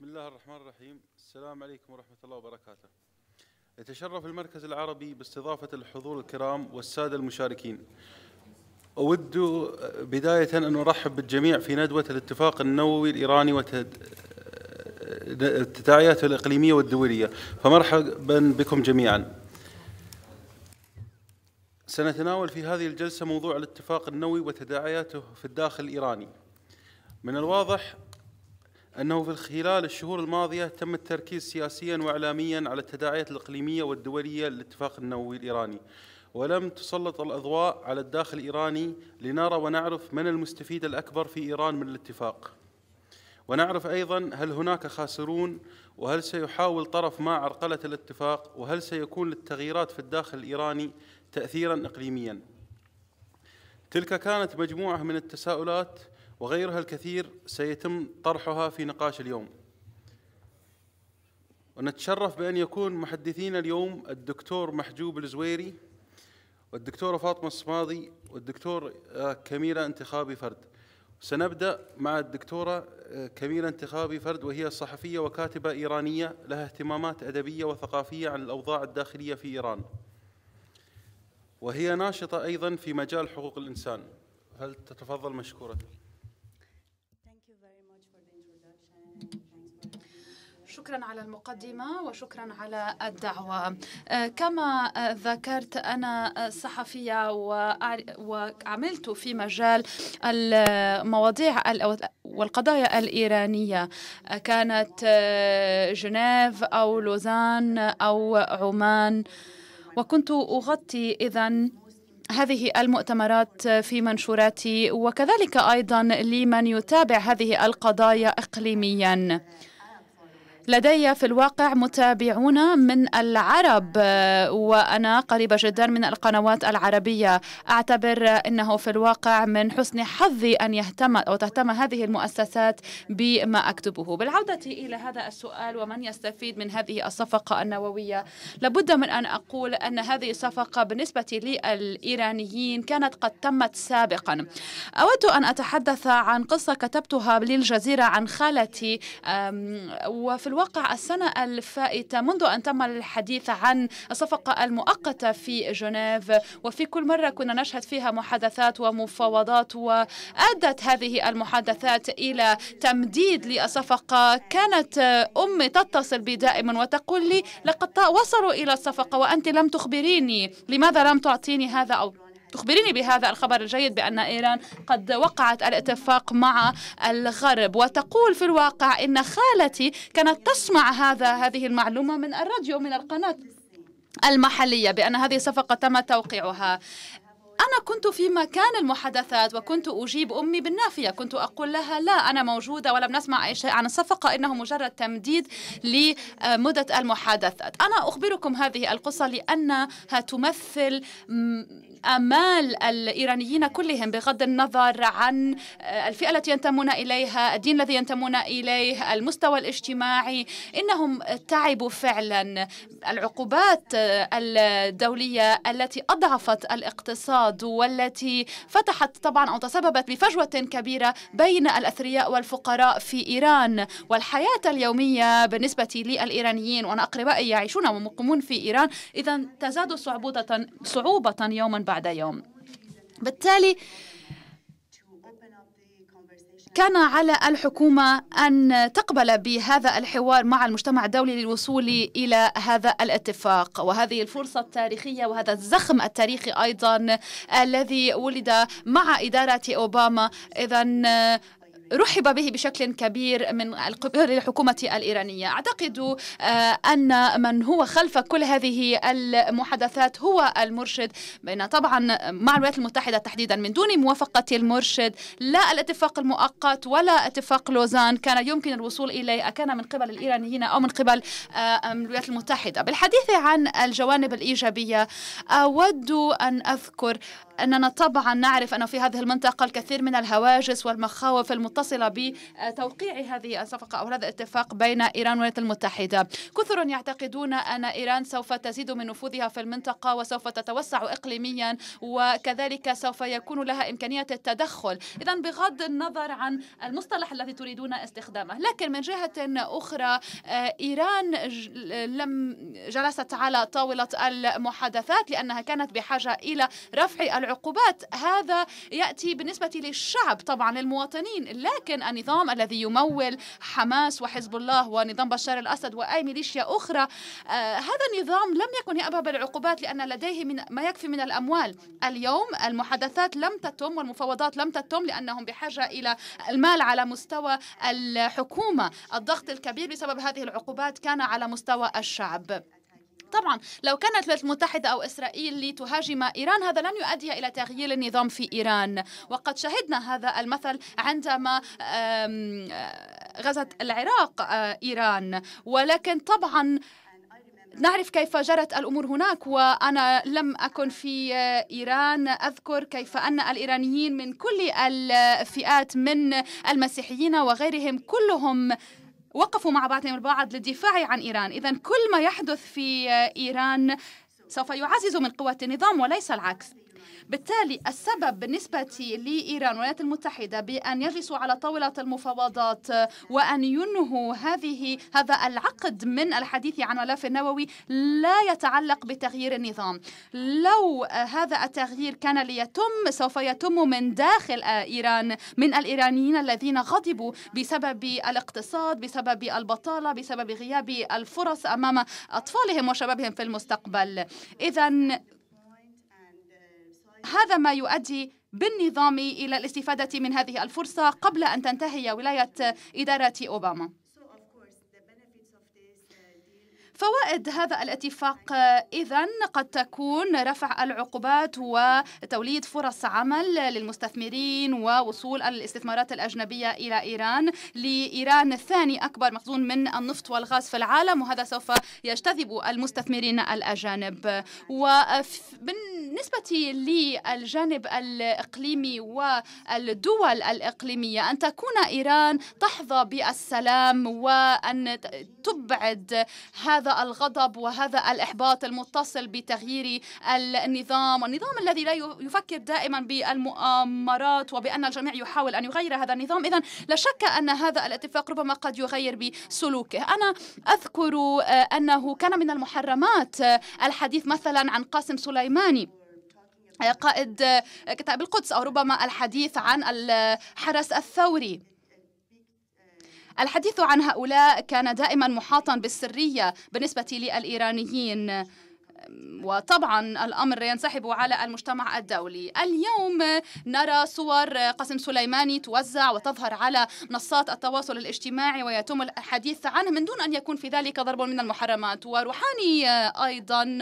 بسم الله الرحمن الرحيم السلام عليكم ورحمة الله وبركاته يتشرف المركز العربي باستضافة الحضور الكرام والسادة المشاركين أود بداية أن أرحب بالجميع في ندوة الاتفاق النووي الإيراني وتداعياته الإقليمية والدولية فمرحبا بكم جميعا سنتناول في هذه الجلسة موضوع الاتفاق النووي وتداعياته في الداخل الإيراني من الواضح أنه في خلال الشهور الماضية تم التركيز سياسيا وإعلاميا على التداعيات الإقليمية والدولية للاتفاق النووي الإيراني ولم تسلط الأضواء على الداخل الإيراني لنرى ونعرف من المستفيد الأكبر في إيران من الاتفاق ونعرف أيضا هل هناك خاسرون وهل سيحاول طرف ما عرقلة الاتفاق وهل سيكون للتغييرات في الداخل الإيراني تأثيرا إقليميا تلك كانت مجموعة من التساؤلات وغيرها الكثير سيتم طرحها في نقاش اليوم ونتشرف بأن يكون محدثينا اليوم الدكتور محجوب الزويري والدكتورة فاطمة الصماضي والدكتور آه، كميلة انتخابي فرد سنبدأ مع الدكتورة آه، كميلة انتخابي فرد وهي صحفية وكاتبة إيرانية لها اهتمامات أدبية وثقافية عن الأوضاع الداخلية في إيران وهي ناشطة أيضا في مجال حقوق الإنسان هل تتفضل مشكورة شكرا على المقدمة وشكرا على الدعوة آه، كما آه، ذكرت أنا آه، صحفية وعملت في مجال المواضيع والقضايا الإيرانية كانت جنيف أو لوزان أو عمان وكنت أغطي إذا هذه المؤتمرات في منشوراتي وكذلك ايضا لمن يتابع هذه القضايا اقليميا لدي في الواقع متابعون من العرب آه، وأنا قريبة جدا من القنوات العربية أعتبر أنه في الواقع من حسن حظي أن يهتم أو تهتم هذه المؤسسات بما أكتبه بالعودة إلى هذا السؤال ومن يستفيد من هذه الصفقة النووية لابد من أن أقول أن هذه الصفقة بالنسبة للإيرانيين كانت قد تمت سابقا أود أن أتحدث عن قصة كتبتها للجزيرة عن خالتي وفي الواقع الواقع السنة الفائتة منذ أن تم الحديث عن الصفقة المؤقتة في جنيف وفي كل مرة كنا نشهد فيها محادثات ومفاوضات وأدت هذه المحادثات إلى تمديد للصفقة كانت أمي تتصل بي دائما وتقول لي لقد وصلوا إلى الصفقة وأنت لم تخبريني لماذا لم تعطيني هذا أو تخبريني بهذا الخبر الجيد بأن إيران قد وقعت الاتفاق مع الغرب وتقول في الواقع إن خالتي كانت تسمع هذا هذه المعلومة من الراديو من القناة المحلية بأن هذه الصفقة تم توقيعها أنا كنت في مكان المحادثات وكنت أجيب أمي بالنافية كنت أقول لها لا أنا موجودة ولم نسمع أي شيء عن الصفقة إنه مجرد تمديد لمدة المحادثات أنا أخبركم هذه القصة لأنها تمثل آمال الإيرانيين كلهم بغض النظر عن آه، الفئة التي ينتمون إليها الدين الذي ينتمون إليه المستوى الاجتماعي إنهم تعبوا فعلا العقوبات آه، الدولية التي أضعفت الاقتصاد والتي فتحت طبعا أو تسببت بفجوة كبيرة بين الأثرياء والفقراء في إيران والحياة اليومية بالنسبة للإيرانيين وأنا أقربائي يعيشون ومقيمون في إيران إذا تزاد صعوبة صعوبة يوما بعد يوم بالتالي كان على الحكومة أن تقبل بهذا الحوار مع المجتمع الدولي للوصول إلى هذا الاتفاق وهذه الفرصة التاريخية وهذا الزخم التاريخي أيضا الذي ولد مع إدارة أوباما إذا رحب به بشكل كبير من قبل الحكومة الإيرانية أعتقد آه، أن من هو خلف كل هذه المحادثات هو المرشد بين طبعا مع الولايات المتحدة تحديدا من دون موافقة المرشد لا الاتفاق المؤقت ولا اتفاق لوزان كان يمكن الوصول إليه أكان من قبل الإيرانيين أو من قبل آه، الولايات المتحدة بالحديث عن الجوانب الإيجابية أود أن أذكر أننا طبعا نعرف أن في هذه المنطقة الكثير من الهواجس والمخاوف المتصلة بتوقيع هذه الصفقة أو هذا الاتفاق بين إيران والولايات المتحدة كثر يعتقدون أن إيران سوف تزيد من نفوذها في المنطقة وسوف تتوسع إقليميا وكذلك سوف يكون لها إمكانية التدخل إذا بغض النظر عن المصطلح الذي تريدون استخدامه لكن من جهة أخرى آه، إيران لم جلست على طاولة المحادثات لأنها كانت بحاجة إلى رفع العقوبات هذا يأتي بالنسبة للشعب طبعا المواطنين لكن النظام الذي يمول حماس وحزب الله ونظام بشار الأسد وأي ميليشيا أخرى آه، هذا النظام لم يكن يأبه بالعقوبات لأن لديه من ما يكفي من الأموال اليوم المحادثات لم تتم والمفاوضات لم تتم لأنهم بحاجة إلى المال على مستوى الحكومة الضغط الكبير بسبب هذه العقوبات كان على مستوى الشعب طبعا لو كانت الولايات المتحدة أو إسرائيل لتهاجم إيران هذا لن يؤدي إلى تغيير النظام في إيران وقد شهدنا هذا المثل عندما آه، غزت العراق آه، إيران ولكن طبعا نعرف كيف جرت الامور هناك وانا لم اكن في آه، ايران اذكر كيف ان الايرانيين من كل الفئات من المسيحيين وغيرهم كلهم وقفوا مع بعضهم البعض للدفاع عن إيران إذا كل ما يحدث في آه، إيران سوف يعزز من قوة النظام وليس العكس بالتالي السبب بالنسبة لإيران والولايات المتحدة بأن يجلسوا على طاولة المفاوضات وأن ينهوا هذه هذا العقد من الحديث عن ملف النووي لا يتعلق بتغيير النظام لو هذا التغيير كان ليتم سوف يتم من داخل إيران من الإيرانيين الذين غضبوا بسبب الاقتصاد بسبب البطالة بسبب غياب الفرص أمام أطفالهم وشبابهم في المستقبل إذا هذا ما يؤدي بالنظام إلى الاستفادة من هذه الفرصة قبل أن تنتهي ولاية إدارة أوباما فوائد هذا الاتفاق إذا قد تكون رفع العقوبات وتوليد فرص عمل للمستثمرين ووصول الاستثمارات الأجنبية إلى إيران لإيران الثاني أكبر مخزون من النفط والغاز في العالم وهذا سوف يجتذب المستثمرين الأجانب وبالنسبة للجانب الإقليمي والدول الإقليمية أن تكون إيران تحظى بالسلام وأن تبعد هذا هذا الغضب وهذا الإحباط المتصل بتغيير النظام النظام الذي لا يفكر دائما بالمؤامرات وبأن الجميع يحاول أن يغير هذا النظام إذا لا شك أن هذا الاتفاق ربما قد يغير بسلوكه أنا أذكر آه، أنه كان من المحرمات آه، الحديث مثلا عن قاسم سليماني آه، قائد كتاب القدس أو ربما الحديث عن الحرس الثوري الحديث عن هؤلاء كان دائما محاطا بالسرية بالنسبة للإيرانيين وطبعا الامر ينسحب على المجتمع الدولي اليوم نرى صور قاسم سليماني توزع وتظهر على منصات التواصل الاجتماعي ويتم الحديث عنه من دون ان يكون في ذلك ضرب من المحرمات وروحاني ايضا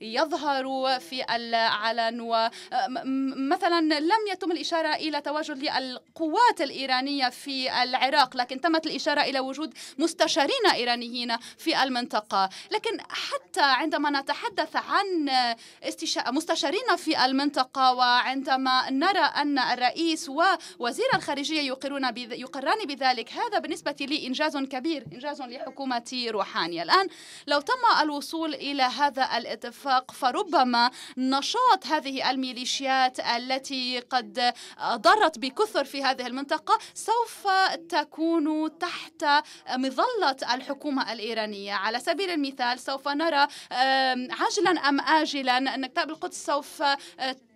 يظهر في العلن ومثلا لم يتم الاشاره الى تواجد القوات الايرانيه في العراق لكن تمت الاشاره الى وجود مستشارين ايرانيين في المنطقه لكن حتى عندما نتحدث نتحدث عن مستشارين في المنطقة وعندما نرى أن الرئيس ووزير الخارجية يقرون يقران بذلك هذا بالنسبة لي إنجاز كبير إنجاز لحكومة روحانية الآن لو تم الوصول إلى هذا الاتفاق فربما نشاط هذه الميليشيات التي قد ضرت بكثر في هذه المنطقة سوف تكون تحت مظلة الحكومة الإيرانية على سبيل المثال سوف نرى عاجلا أم آجلا أن كتاب القدس سوف آه،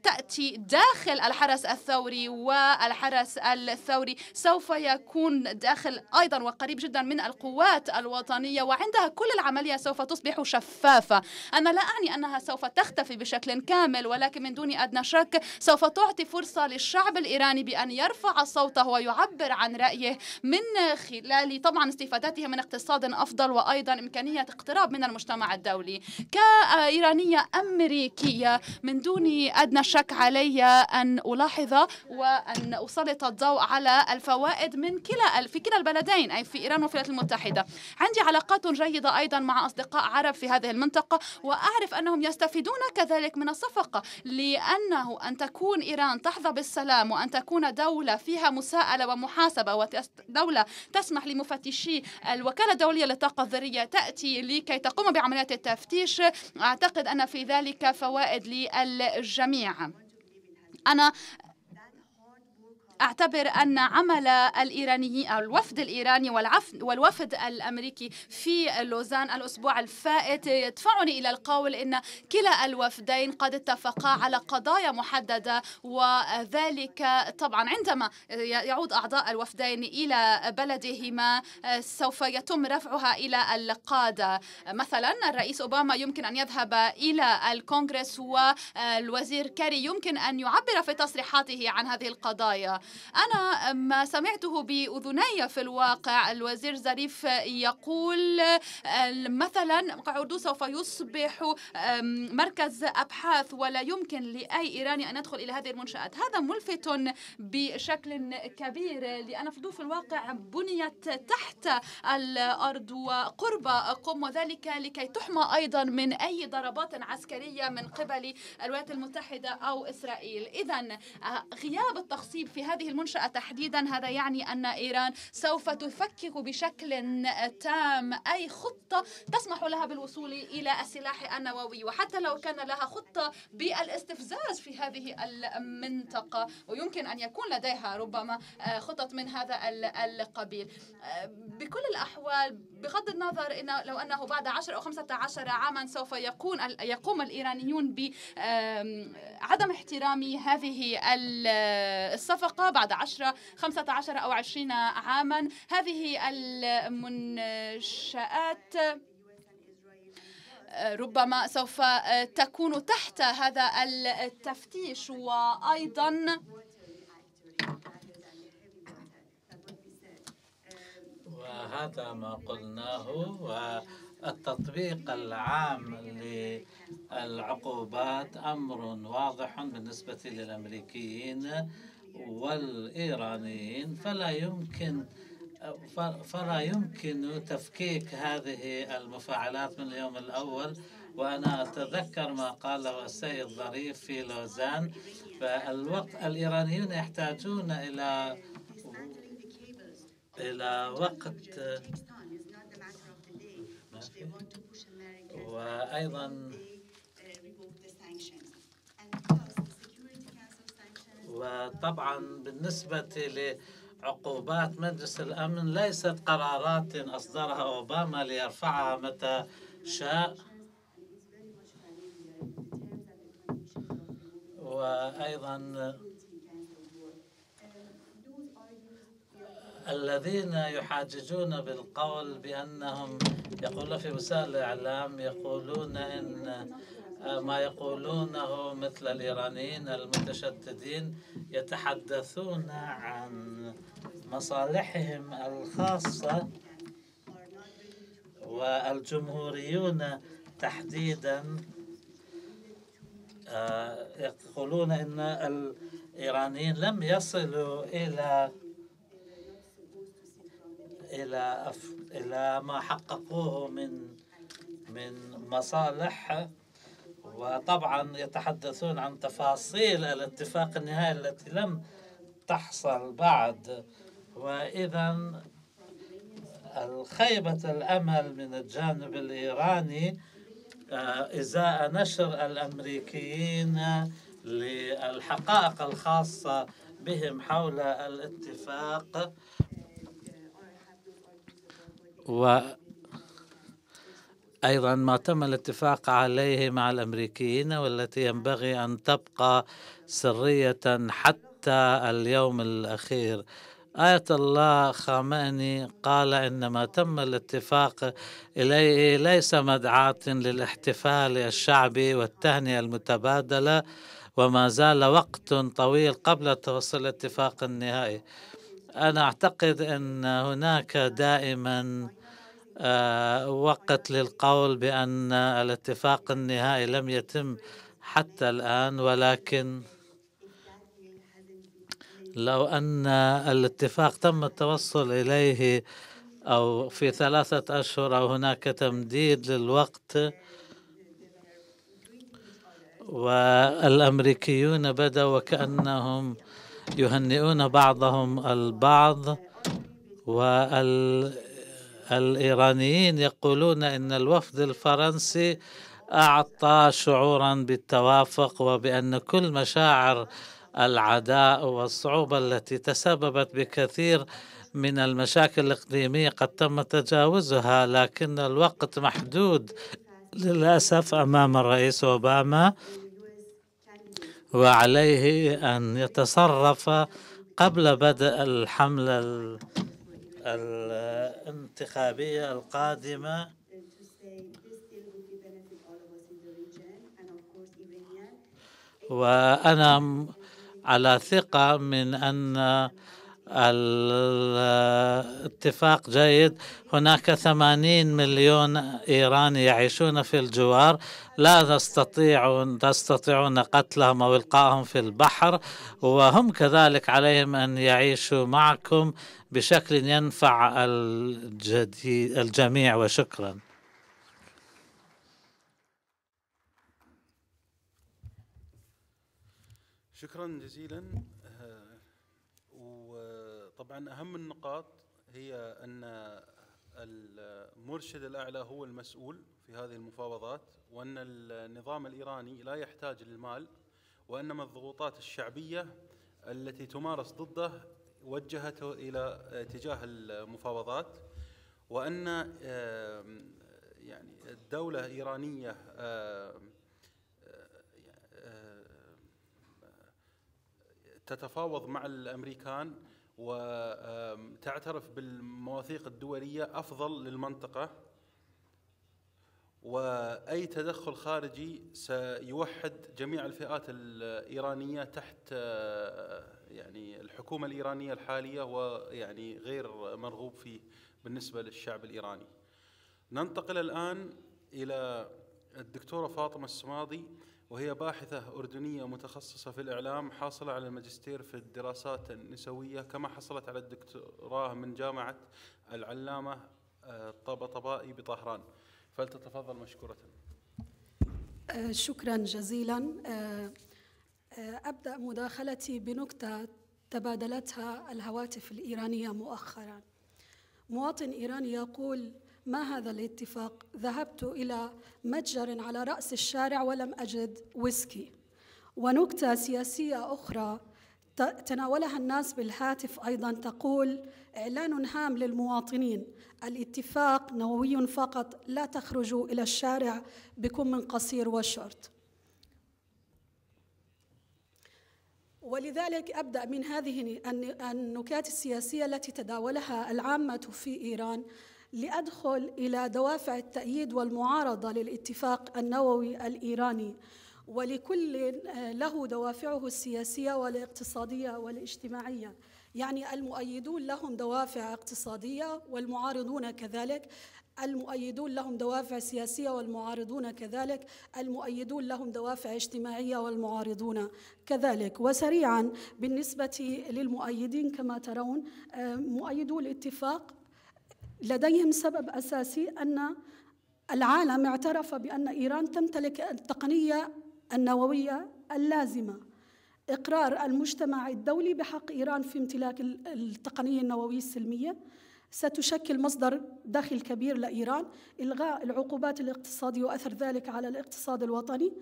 تأتي داخل الحرس الثوري والحرس الثوري سوف يكون داخل أيضا وقريب جدا من القوات الوطنية وعندها كل العملية سوف تصبح شفافة أنا لا أعني أنها سوف تختفي بشكل كامل ولكن من دون أدنى شك سوف تعطي فرصة للشعب الإيراني بأن يرفع صوته ويعبر عن رأيه من خلال طبعا استفادته من اقتصاد أفضل وأيضا إمكانية اقتراب من المجتمع الدولي كإيرانية أمريكية من دون أدنى شك شك علي أن ألاحظ وأن أسلط الضوء على الفوائد من كلا في كلا البلدين أي في إيران والولايات المتحدة عندي علاقات جيدة أيضا مع أصدقاء عرب في هذه المنطقة وأعرف أنهم يستفيدون كذلك من الصفقة لأنه أن تكون إيران تحظى بالسلام وأن تكون دولة فيها مساءلة ومحاسبة ودولة تسمح لمفتشي الوكالة الدولية للطاقة الذرية تأتي لكي تقوم بعمليات التفتيش أعتقد أن في ذلك فوائد للجميع انا أعتبر أن عمل الإيرانيين أو الوفد الإيراني والوفد الأمريكي في لوزان الأسبوع الفائت يدفعني إلى القول إن كلا الوفدين قد اتفقا على قضايا محددة وذلك طبعا عندما يعود أعضاء الوفدين إلى بلدهما سوف يتم رفعها إلى القادة مثلا الرئيس أوباما يمكن أن يذهب إلى الكونغرس والوزير كاري يمكن أن يعبر في تصريحاته عن هذه القضايا أنا ما سمعته بأذني في الواقع الوزير زريف يقول آه، مثلا عردو سوف يصبح مركز أبحاث ولا يمكن لأي إيراني أن يدخل إلى هذه المنشآت هذا ملفت بشكل كبير لأن فضو في الواقع بنيت تحت الأرض وقرب قم وذلك لكي تحمى أيضا من أي ضربات عسكرية من قبل الولايات المتحدة أو إسرائيل إذا آه، غياب التخصيب في هذا هذه المنشأة تحديدا هذا يعني أن إيران سوف تفكك بشكل تام أي خطة تسمح لها بالوصول إلى السلاح النووي وحتى لو كان لها خطة بالاستفزاز في هذه المنطقة ويمكن أن يكون لديها ربما آه، خطط من هذا القبيل آه، بكل الأحوال بغض النظر إن لو أنه بعد 10 أو 15 عاما سوف يكون يقوم الإيرانيون ب عدم احترام هذه الصفقة بعد 10 15 أو 20 عاما هذه المنشآت ربما سوف تكون تحت هذا التفتيش وأيضا وهذا ما قلناه و التطبيق العام للعقوبات أمر واضح بالنسبة للأمريكيين والإيرانيين فلا يمكن فلا يمكن تفكيك هذه المفاعلات من اليوم الأول وأنا أتذكر ما قاله السيد ظريف في لوزان فالوقت الإيرانيون يحتاجون إلى إلى وقت وأيضا وطبعا بالنسبة لعقوبات مجلس الأمن ليست قرارات أصدرها أوباما ليرفعها متى شاء وأيضا الذين يحاججون بالقول بأنهم يقول في وسائل الإعلام يقولون إن ما يقولونه مثل الإيرانيين المتشددين يتحدثون عن مصالحهم الخاصة والجمهوريون تحديدا آه، يقولون ان الايرانيين لم يصلوا الى الى الى ما حققوه من من مصالح وطبعا يتحدثون عن تفاصيل الاتفاق النهائي التي لم تحصل بعد واذا خيبة الامل من الجانب الايراني آه، ازاء نشر الامريكيين للحقائق الخاصه بهم حول الاتفاق وأيضا ما تم الاتفاق عليه مع الأمريكيين والتي ينبغي أن تبقى سرية حتى اليوم الأخير آية الله خامئني قال إن ما تم الاتفاق إليه ليس مدعاة للاحتفال الشعبي والتهنئة المتبادلة وما زال وقت طويل قبل توصل الاتفاق النهائي أنا أعتقد أن هناك دائما آه، وقت للقول بأن الاتفاق النهائي لم يتم حتى الآن ولكن لو أن الاتفاق تم التوصل إليه أو في ثلاثة أشهر أو هناك تمديد للوقت والأمريكيون بدأوا وكأنهم يهنئون بعضهم البعض وال الإيرانيين يقولون أن الوفد الفرنسي أعطى شعورا بالتوافق وبأن كل مشاعر العداء والصعوبة التي تسببت بكثير من المشاكل الإقليمية قد تم تجاوزها لكن الوقت محدود للأسف أمام الرئيس أوباما وعليه أن يتصرف قبل بدء الحملة الانتخابية القادمة وأنا على ثقة من أن الاتفاق جيد هناك 80 مليون إيراني يعيشون في الجوار لا تستطيعون تستطيعون قتلهم أو إلقائهم في البحر وهم كذلك عليهم أن يعيشوا معكم بشكل ينفع الجميع وشكرا شكرا جزيلا طبعا اهم النقاط هي ان المرشد الاعلى هو المسؤول في هذه المفاوضات وان النظام الايراني لا يحتاج للمال وانما الضغوطات الشعبيه التي تمارس ضده وجهته الى اتجاه المفاوضات وان يعني الدوله الايرانيه تتفاوض مع الامريكان وتعترف بالمواثيق الدولية أفضل للمنطقة وأي تدخل خارجي سيوحد جميع الفئات الإيرانية تحت آه، يعني الحكومة الإيرانية الحالية ويعني غير مرغوب فيه بالنسبة للشعب الإيراني ننتقل الآن إلى الدكتورة فاطمة السماضي وهي باحثة أردنية متخصصة في الإعلام حاصلة على الماجستير في الدراسات النسوية كما حصلت على الدكتوراه من جامعة العلامة الطبطبائي آه، بطهران فلتتفضل مشكورة آه، شكرا جزيلا آه، أبدأ مداخلتي بنكتة تبادلتها الهواتف الإيرانية مؤخرا مواطن إيراني يقول ما هذا الاتفاق ذهبت الى متجر على راس الشارع ولم اجد ويسكي ونكته سياسيه اخرى تناولها الناس بالهاتف ايضا تقول اعلان هام للمواطنين الاتفاق نووي فقط لا تخرجوا الى الشارع بكم من قصير وشرط ولذلك ابدا من هذه النكات السياسيه التي تداولها العامه في ايران لأدخل إلى دوافع التأييد والمعارضة للاتفاق النووي الإيراني ولكل آه، له دوافعه السياسية والاقتصادية والاجتماعية يعني المؤيدون لهم دوافع اقتصادية والمعارضون كذلك المؤيدون لهم دوافع سياسية والمعارضون كذلك المؤيدون لهم دوافع اجتماعية والمعارضون كذلك وسريعا بالنسبة للمؤيدين كما ترون آه، مؤيدو الاتفاق لديهم سبب أساسي أن العالم اعترف بأن إيران تمتلك التقنية النووية اللازمة إقرار المجتمع الدولي بحق إيران في امتلاك التقنية النووية السلمية ستشكل مصدر دخل كبير لإيران إلغاء العقوبات الاقتصادية وأثر ذلك على الاقتصاد الوطني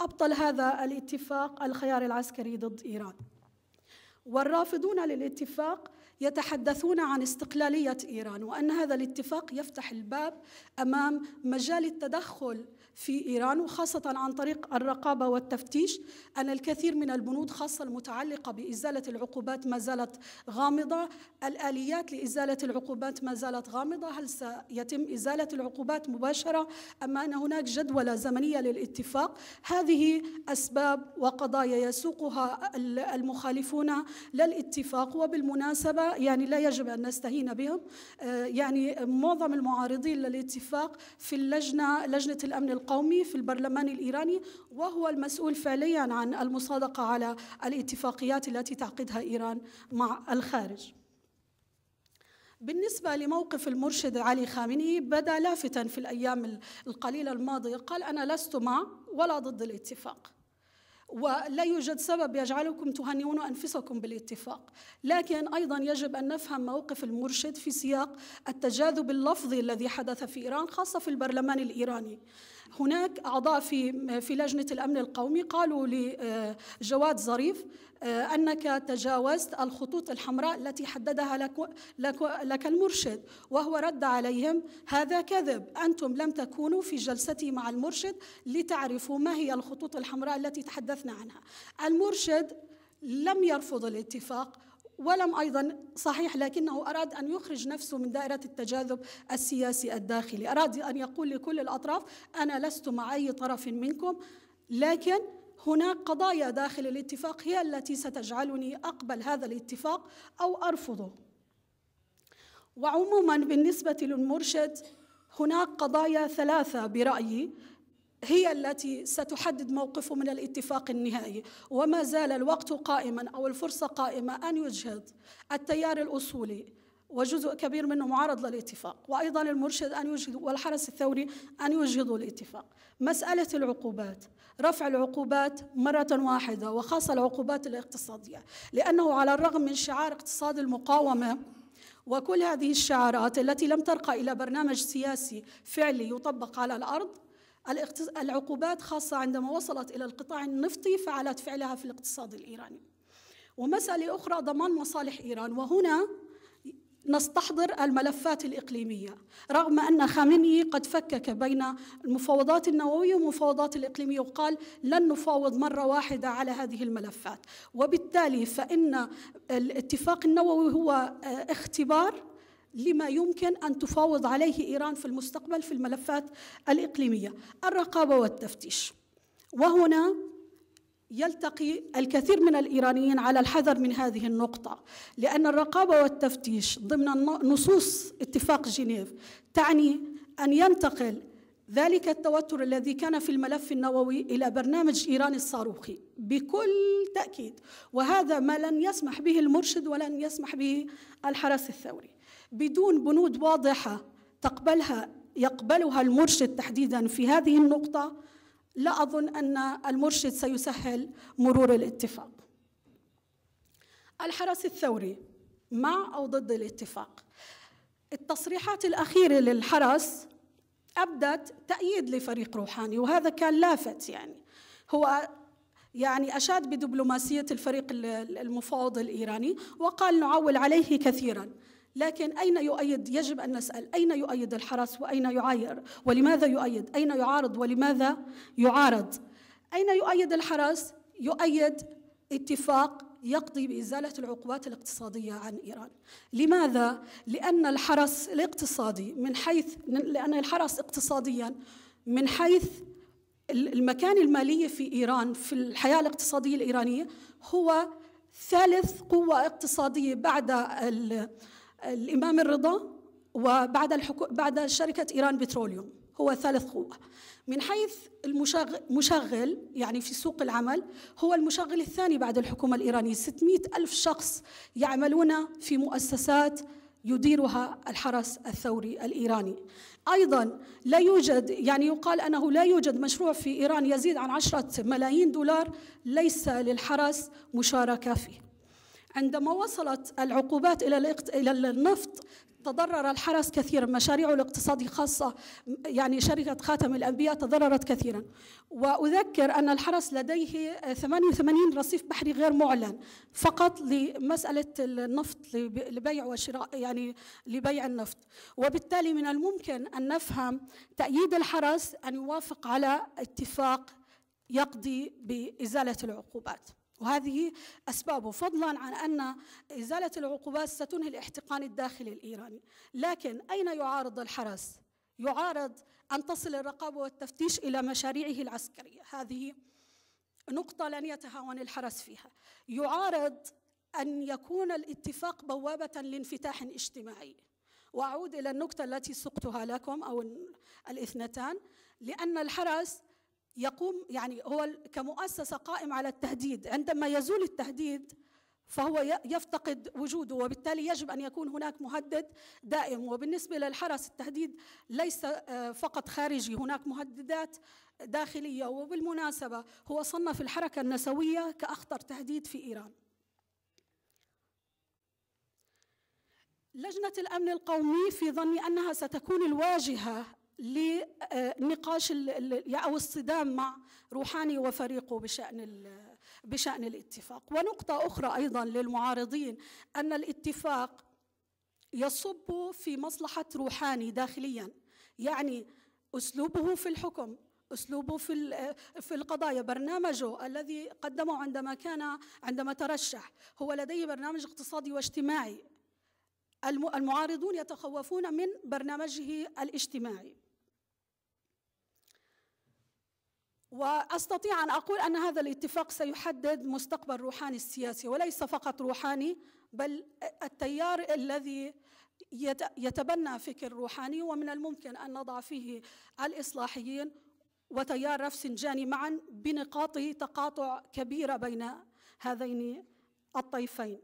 أبطل هذا الاتفاق الخيار العسكري ضد إيران والرافضون للاتفاق يتحدثون عن استقلالية إيران وأن هذا الاتفاق يفتح الباب أمام مجال التدخل في إيران وخاصة عن طريق الرقابة والتفتيش أن الكثير من البنود خاصة المتعلقة بإزالة العقوبات ما زالت غامضة الآليات لإزالة العقوبات ما زالت غامضة هل سيتم إزالة العقوبات مباشرة أم أن هناك جدولة زمنية للاتفاق هذه أسباب وقضايا يسوقها المخالفون للاتفاق وبالمناسبة يعني لا يجب أن نستهين بهم آه، يعني معظم المعارضين للاتفاق في اللجنة لجنة الأمن القومي في البرلمان الإيراني وهو المسؤول فعليا عن المصادقة على الاتفاقيات التي تعقدها إيران مع الخارج بالنسبة لموقف المرشد علي خامنئي بدا لافتا في الأيام القليلة الماضية قال أنا لست مع ولا ضد الاتفاق ولا يوجد سبب يجعلكم تهنئون انفسكم بالاتفاق، لكن ايضا يجب ان نفهم موقف المرشد في سياق التجاذب اللفظي الذي حدث في ايران خاصه في البرلمان الايراني. هناك أعضاء في في لجنة الأمن القومي قالوا لجواد آه، ظريف آه، أنك تجاوزت الخطوط الحمراء التي حددها لك, لك, لك المرشد وهو رد عليهم هذا كذب أنتم لم تكونوا في جلستي مع المرشد لتعرفوا ما هي الخطوط الحمراء التي تحدثنا عنها المرشد لم يرفض الاتفاق ولم أيضا صحيح لكنه أراد أن يخرج نفسه من دائرة التجاذب السياسي الداخلي أراد أن يقول لكل الأطراف أنا لست مع أي طرف منكم لكن هناك قضايا داخل الاتفاق هي التي ستجعلني أقبل هذا الاتفاق أو أرفضه وعموما بالنسبة للمرشد هناك قضايا ثلاثة برأيي هي التي ستحدد موقفه من الاتفاق النهائي وما زال الوقت قائما أو الفرصة قائمة أن يجهد التيار الأصولي وجزء كبير منه معارض للاتفاق وأيضا المرشد أن يجهد والحرس الثوري أن يجهدوا الاتفاق مسألة العقوبات رفع العقوبات مرة واحدة وخاصة العقوبات الاقتصادية لأنه على الرغم من شعار اقتصاد المقاومة وكل هذه الشعارات التي لم ترقى إلى برنامج سياسي فعلي يطبق على الأرض العقوبات خاصة عندما وصلت إلى القطاع النفطي فعلت فعلها في الاقتصاد الإيراني ومسألة أخرى ضمان مصالح إيران وهنا نستحضر الملفات الإقليمية رغم أن خامنئي قد فكك بين المفاوضات النووية والمفاوضات الإقليمية وقال لن نفاوض مرة واحدة على هذه الملفات وبالتالي فإن الاتفاق النووي هو آه، اختبار لما يمكن أن تفاوض عليه إيران في المستقبل في الملفات الإقليمية الرقابة والتفتيش وهنا يلتقي الكثير من الإيرانيين على الحذر من هذه النقطة لأن الرقابة والتفتيش ضمن نصوص اتفاق جنيف تعني أن ينتقل ذلك التوتر الذي كان في الملف النووي إلى برنامج إيران الصاروخي بكل تأكيد وهذا ما لن يسمح به المرشد ولن يسمح به الحرس الثوري بدون بنود واضحة تقبلها يقبلها المرشد تحديدا في هذه النقطة لا أظن أن المرشد سيسهل مرور الاتفاق الحرس الثوري مع أو ضد الاتفاق التصريحات الأخيرة للحرس أبدت تأييد لفريق روحاني وهذا كان لافت يعني هو يعني أشاد بدبلوماسية الفريق المفاوض الإيراني وقال نعول عليه كثيراً لكن أين يؤيد يجب أن نسأل أين يؤيد الحرس وأين يعاير ولماذا يؤيد أين يعارض ولماذا يعارض أين يؤيد الحرس يؤيد اتفاق يقضي بإزالة العقوبات الاقتصادية عن إيران لماذا؟ لأن الحرس الاقتصادي من حيث لأن الحرس اقتصاديا من حيث المكان المالية في إيران في الحياة الاقتصادية الإيرانية هو ثالث قوة اقتصادية بعد الإمام الرضا وبعد الحكو... بعد شركة إيران بتروليوم هو ثالث قوة من حيث المشغل يعني في سوق العمل هو المشغل الثاني بعد الحكومة الإيرانية 600 ألف شخص يعملون في مؤسسات يديرها الحرس الثوري الإيراني أيضا لا يوجد يعني يقال أنه لا يوجد مشروع في إيران يزيد عن 10 ملايين دولار ليس للحرس مشاركة فيه عندما وصلت العقوبات الى الى النفط تضرر الحرس كثيرا مشاريعه الاقتصادية خاصة يعني شركة خاتم الأنبياء تضررت كثيرا وأذكر أن الحرس لديه 88 رصيف بحري غير معلن فقط لمسألة النفط لبيع وشراء يعني لبيع النفط وبالتالي من الممكن أن نفهم تأييد الحرس أن يوافق على اتفاق يقضي بإزالة العقوبات وهذه أسبابه فضلا عن أن إزالة العقوبات ستنهي الاحتقان الداخلي الإيراني لكن أين يعارض الحرس؟ يعارض أن تصل الرقابة والتفتيش إلى مشاريعه العسكرية هذه نقطة لن يتهاون الحرس فيها يعارض أن يكون الاتفاق بوابة لانفتاح اجتماعي وأعود إلى النقطة التي سقتها لكم أو الاثنتان لأن الحرس يقوم يعني هو كمؤسسة قائم على التهديد عندما يزول التهديد فهو يفتقد وجوده وبالتالي يجب أن يكون هناك مهدد دائم وبالنسبة للحرس التهديد ليس آه، فقط خارجي هناك مهددات داخلية وبالمناسبة هو صنف الحركة النسوية كأخطر تهديد في إيران لجنة الأمن القومي في ظني أنها ستكون الواجهة لنقاش او الصدام مع روحاني وفريقه بشان بشان الاتفاق ونقطه اخرى ايضا للمعارضين ان الاتفاق يصب في مصلحه روحاني داخليا يعني اسلوبه في الحكم اسلوبه في في القضايا برنامجه الذي قدمه عندما كان عندما ترشح هو لديه برنامج اقتصادي واجتماعي المعارضون يتخوفون من برنامجه الاجتماعي واستطيع ان اقول ان هذا الاتفاق سيحدد مستقبل روحاني السياسي وليس فقط روحاني بل التيار الذي يتبنى فكر روحاني ومن الممكن ان نضع فيه الاصلاحيين وتيار رفسنجاني معا بنقاط تقاطع كبيره بين هذين الطيفين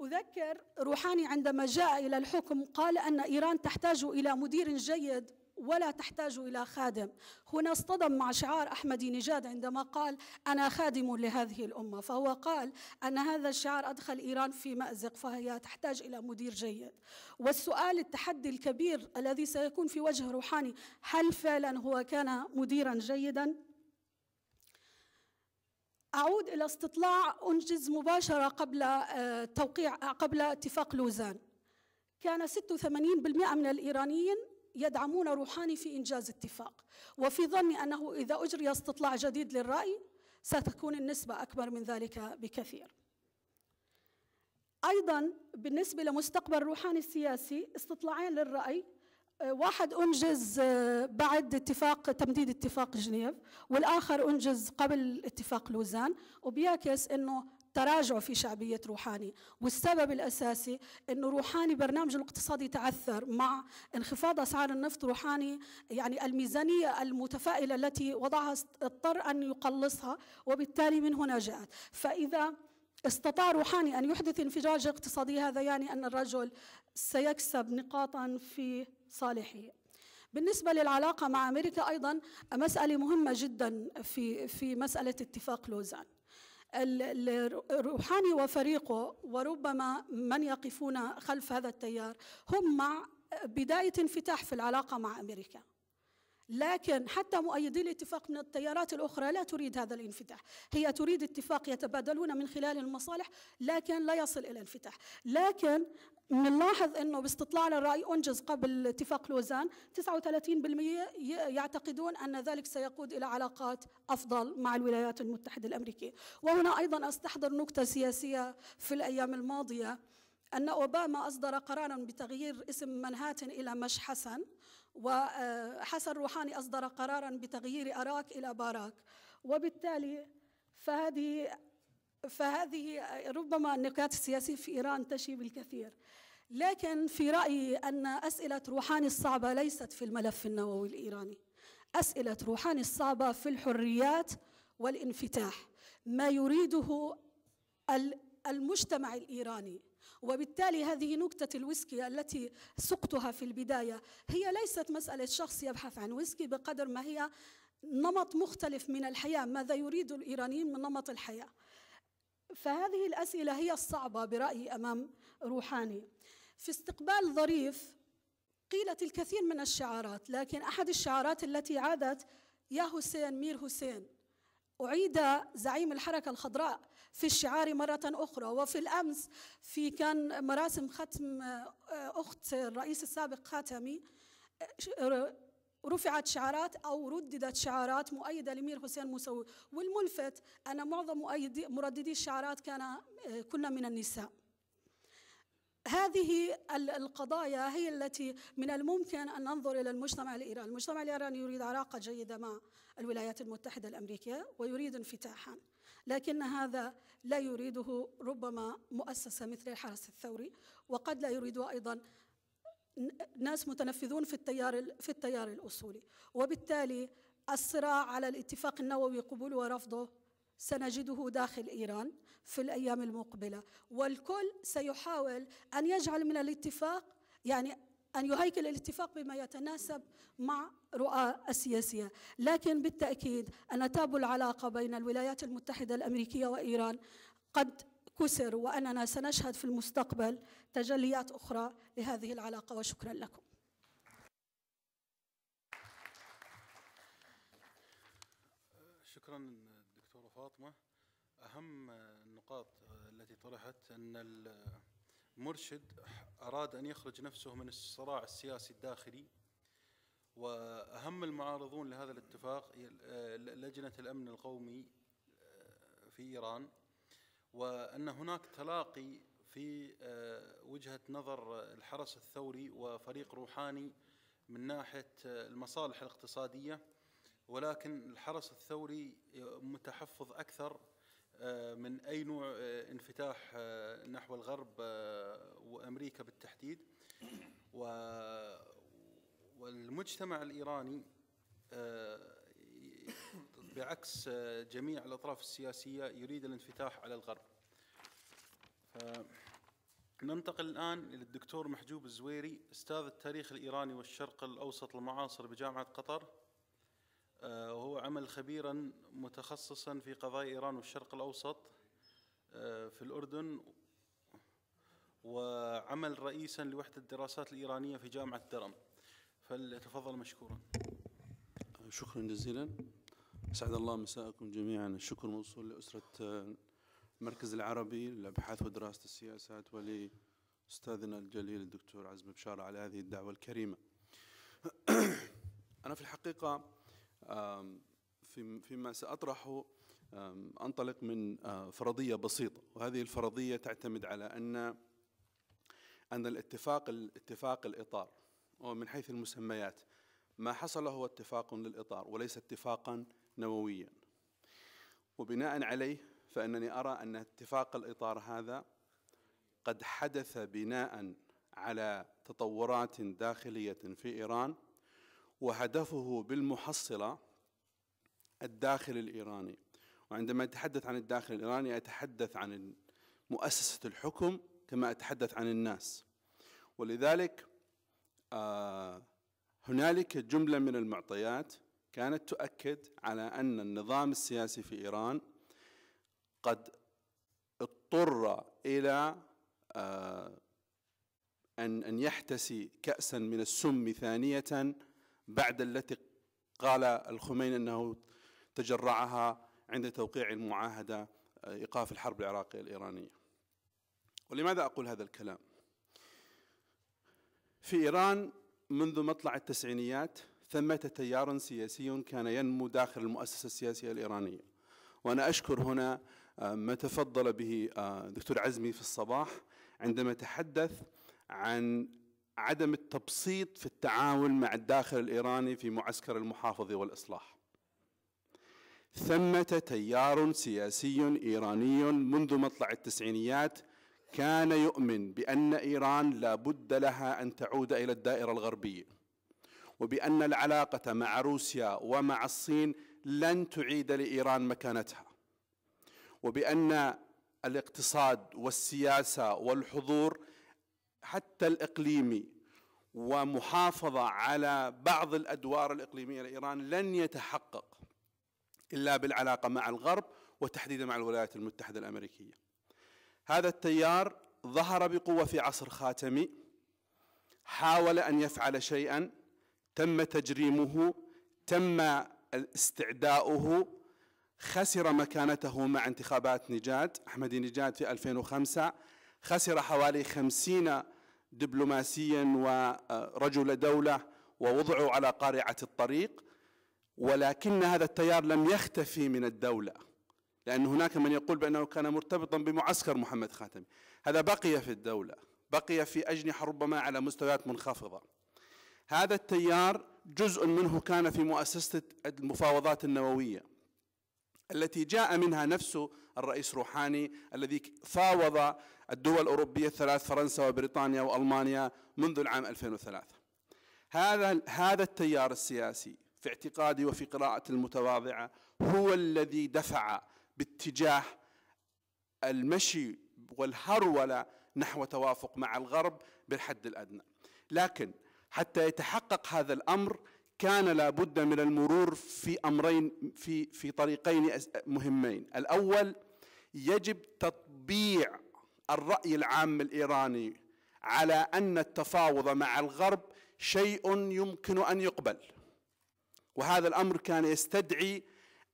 أذكر روحاني عندما جاء إلى الحكم قال أن إيران تحتاج إلى مدير جيد ولا تحتاج إلى خادم هنا اصطدم مع شعار أحمدي نجاد عندما قال أنا خادم لهذه الأمة فهو قال أن هذا الشعار أدخل إيران في مأزق فهي تحتاج إلى مدير جيد والسؤال التحدي الكبير الذي سيكون في وجه روحاني هل فعلا هو كان مديرا جيدا أعود إلى استطلاع أنجز مباشرة قبل آه، توقيع قبل اتفاق لوزان كان 86% من الإيرانيين يدعمون روحاني في إنجاز اتفاق وفي ظني أنه إذا أجري استطلاع جديد للرأي ستكون النسبة أكبر من ذلك بكثير أيضا بالنسبة لمستقبل روحاني السياسي استطلاعين للرأي واحد أنجز آه، بعد اتفاق تمديد اتفاق جنيف والآخر أنجز قبل اتفاق لوزان وبيعكس أنه تراجع في شعبية روحاني والسبب الأساسي أنه روحاني برنامجه الاقتصادي تعثر مع انخفاض أسعار النفط روحاني يعني الميزانية المتفائلة التي وضعها اضطر أن يقلصها وبالتالي من هنا جاءت فإذا استطاع روحاني أن يحدث انفجار اقتصادي هذا يعني أن الرجل سيكسب نقاطا في صالحه بالنسبة للعلاقة مع أمريكا أيضا مسألة مهمة جدا في في مسألة اتفاق لوزان روحاني وفريقه وربما من يقفون خلف هذا التيار هم مع بداية انفتاح في العلاقة مع أمريكا لكن حتى مؤيدي الاتفاق من التيارات الأخرى لا تريد هذا الانفتاح هي تريد اتفاق يتبادلون من خلال المصالح لكن لا يصل إلى الانفتاح لكن بنلاحظ انه باستطلاعنا الراي انجز قبل اتفاق لوزان 39% يعتقدون ان ذلك سيقود الى علاقات افضل مع الولايات المتحده الامريكيه، وهنا ايضا استحضر نكته سياسيه في الايام الماضيه ان اوباما اصدر قرارا بتغيير اسم منهاتن الى مش حسن وحسن روحاني اصدر قرارا بتغيير اراك الى باراك وبالتالي فهذه فهذه ربما النقاط السياسية في إيران تشي بالكثير لكن في رأيي أن أسئلة روحاني الصعبة ليست في الملف النووي الإيراني أسئلة روحاني الصعبة في الحريات والانفتاح ما يريده المجتمع الإيراني وبالتالي هذه نكتة الويسكي التي سقتها في البداية هي ليست مسألة شخص يبحث عن ويسكي بقدر ما هي نمط مختلف من الحياة ماذا يريد الإيرانيين من نمط الحياة فهذه الأسئلة هي الصعبة برأيي أمام روحاني في استقبال ظريف قيلت الكثير من الشعارات لكن أحد الشعارات التي عادت يا حسين مير حسين أعيد زعيم الحركة الخضراء في الشعار مرة أخرى وفي الأمس في كان مراسم ختم آه، أخت الرئيس السابق خاتمي آه، رفعت شعارات أو رددت شعارات مؤيدة لمير حسين موسوي والملفت أن معظم مؤيدي مرددي الشعارات كان آه، كنا من النساء هذه القضايا هي التي من الممكن أن ننظر إلى المجتمع الإيراني المجتمع الإيراني يريد علاقة جيدة مع الولايات المتحدة الأمريكية ويريد انفتاحا لكن هذا لا يريده ربما مؤسسة مثل الحرس الثوري وقد لا يريده أيضا ناس متنفذون في التيار في التيار الاصولي وبالتالي الصراع على الاتفاق النووي قبوله ورفضه سنجده داخل ايران في الايام المقبله والكل سيحاول ان يجعل من الاتفاق يعني أن يهيكل الاتفاق بما يتناسب مع رؤى السياسية لكن بالتأكيد أن تاب العلاقة بين الولايات المتحدة الأمريكية وإيران قد كسر وأننا سنشهد في المستقبل تجليات أخرى لهذه العلاقة وشكرا لكم شكرا دكتورة فاطمة أهم النقاط التي طرحت أن المرشد أراد أن يخرج نفسه من الصراع السياسي الداخلي وأهم المعارضون لهذا الاتفاق لجنة الأمن القومي في إيران وأن هناك تلاقي في آه، وجهة نظر الحرس الثوري وفريق روحاني من ناحية آه، المصالح الاقتصادية ولكن الحرس الثوري متحفظ أكثر آه، من أي نوع انفتاح نحو الغرب وأمريكا بالتحديد والمجتمع الإيراني بعكس جميع الأطراف السياسية يريد الانفتاح على الغرب ف... ننتقل الآن إلى الدكتور محجوب الزويري أستاذ التاريخ الإيراني والشرق الأوسط المعاصر بجامعة قطر آه، وهو عمل خبيرا متخصصا في قضايا إيران والشرق الأوسط آه، في الأردن وعمل رئيسا لوحدة الدراسات الإيرانية في جامعة درم فليتفضل مشكورا شكرا جزيلا أسعد الله مساءكم جميعا الشكر موصول لأسرة آه، المركز العربي للابحاث ودراسه السياسات ولاستاذنا الجليل الدكتور عزم بشارة على هذه الدعوه الكريمه. انا في الحقيقه فيما ساطرحه انطلق من فرضيه بسيطه وهذه الفرضيه تعتمد على ان ان الاتفاق الاتفاق الاطار ومن حيث المسميات ما حصل هو اتفاق للاطار وليس اتفاقا نوويا. وبناء عليه فانني ارى ان اتفاق الاطار هذا قد حدث بناء على تطورات داخليه في ايران وهدفه بالمحصله الداخل الايراني وعندما اتحدث عن الداخل الايراني اتحدث عن مؤسسه الحكم كما اتحدث عن الناس ولذلك آه هنالك جمله من المعطيات كانت تؤكد على ان النظام السياسي في ايران قد اضطر إلى آه، أن أن يحتسي كأسا من السم ثانية بعد التي قال الخميني أنه تجرعها عند توقيع المعاهدة آه، إيقاف الحرب العراقية الإيرانية ولماذا أقول هذا الكلام؟ في إيران منذ مطلع التسعينيات ثمة تيار سياسي كان ينمو داخل المؤسسة السياسية الإيرانية وأنا أشكر هنا آه، ما تفضل به آه، دكتور عزمي في الصباح عندما تحدث عن عدم التبسيط في التعامل مع الداخل الإيراني في معسكر المحافظة والإصلاح ثمة تيار سياسي إيراني منذ مطلع التسعينيات كان يؤمن بأن إيران لا بد لها أن تعود إلى الدائرة الغربية وبأن العلاقة مع روسيا ومع الصين لن تعيد لإيران مكانتها وبأن الاقتصاد والسياسة والحضور حتى الإقليمي ومحافظة على بعض الأدوار الإقليمية لإيران لن يتحقق إلا بالعلاقة مع الغرب وتحديدا مع الولايات المتحدة الأمريكية هذا التيار ظهر بقوة في عصر خاتمي حاول أن يفعل شيئا تم تجريمه تم استعداؤه خسر مكانته مع انتخابات نجاد أحمدي نجاد في 2005 خسر حوالي خمسين دبلوماسيا ورجل دولة ووضعوا على قارعة الطريق ولكن هذا التيار لم يختفي من الدولة لأن هناك من يقول بأنه كان مرتبطا بمعسكر محمد خاتمي هذا بقي في الدولة بقي في أجنحة ربما على مستويات منخفضة هذا التيار جزء منه كان في مؤسسة المفاوضات النووية التي جاء منها نفسه الرئيس روحاني الذي فاوض الدول الأوروبية الثلاث فرنسا وبريطانيا وألمانيا منذ العام 2003 هذا هذا التيار السياسي في اعتقادي وفي قراءة المتواضعة هو الذي دفع باتجاه المشي والهرولة نحو توافق مع الغرب بالحد الأدنى لكن حتى يتحقق هذا الأمر كان لابد من المرور في امرين في في طريقين مهمين، الاول يجب تطبيع الراي العام الايراني على ان التفاوض مع الغرب شيء يمكن ان يقبل. وهذا الامر كان يستدعي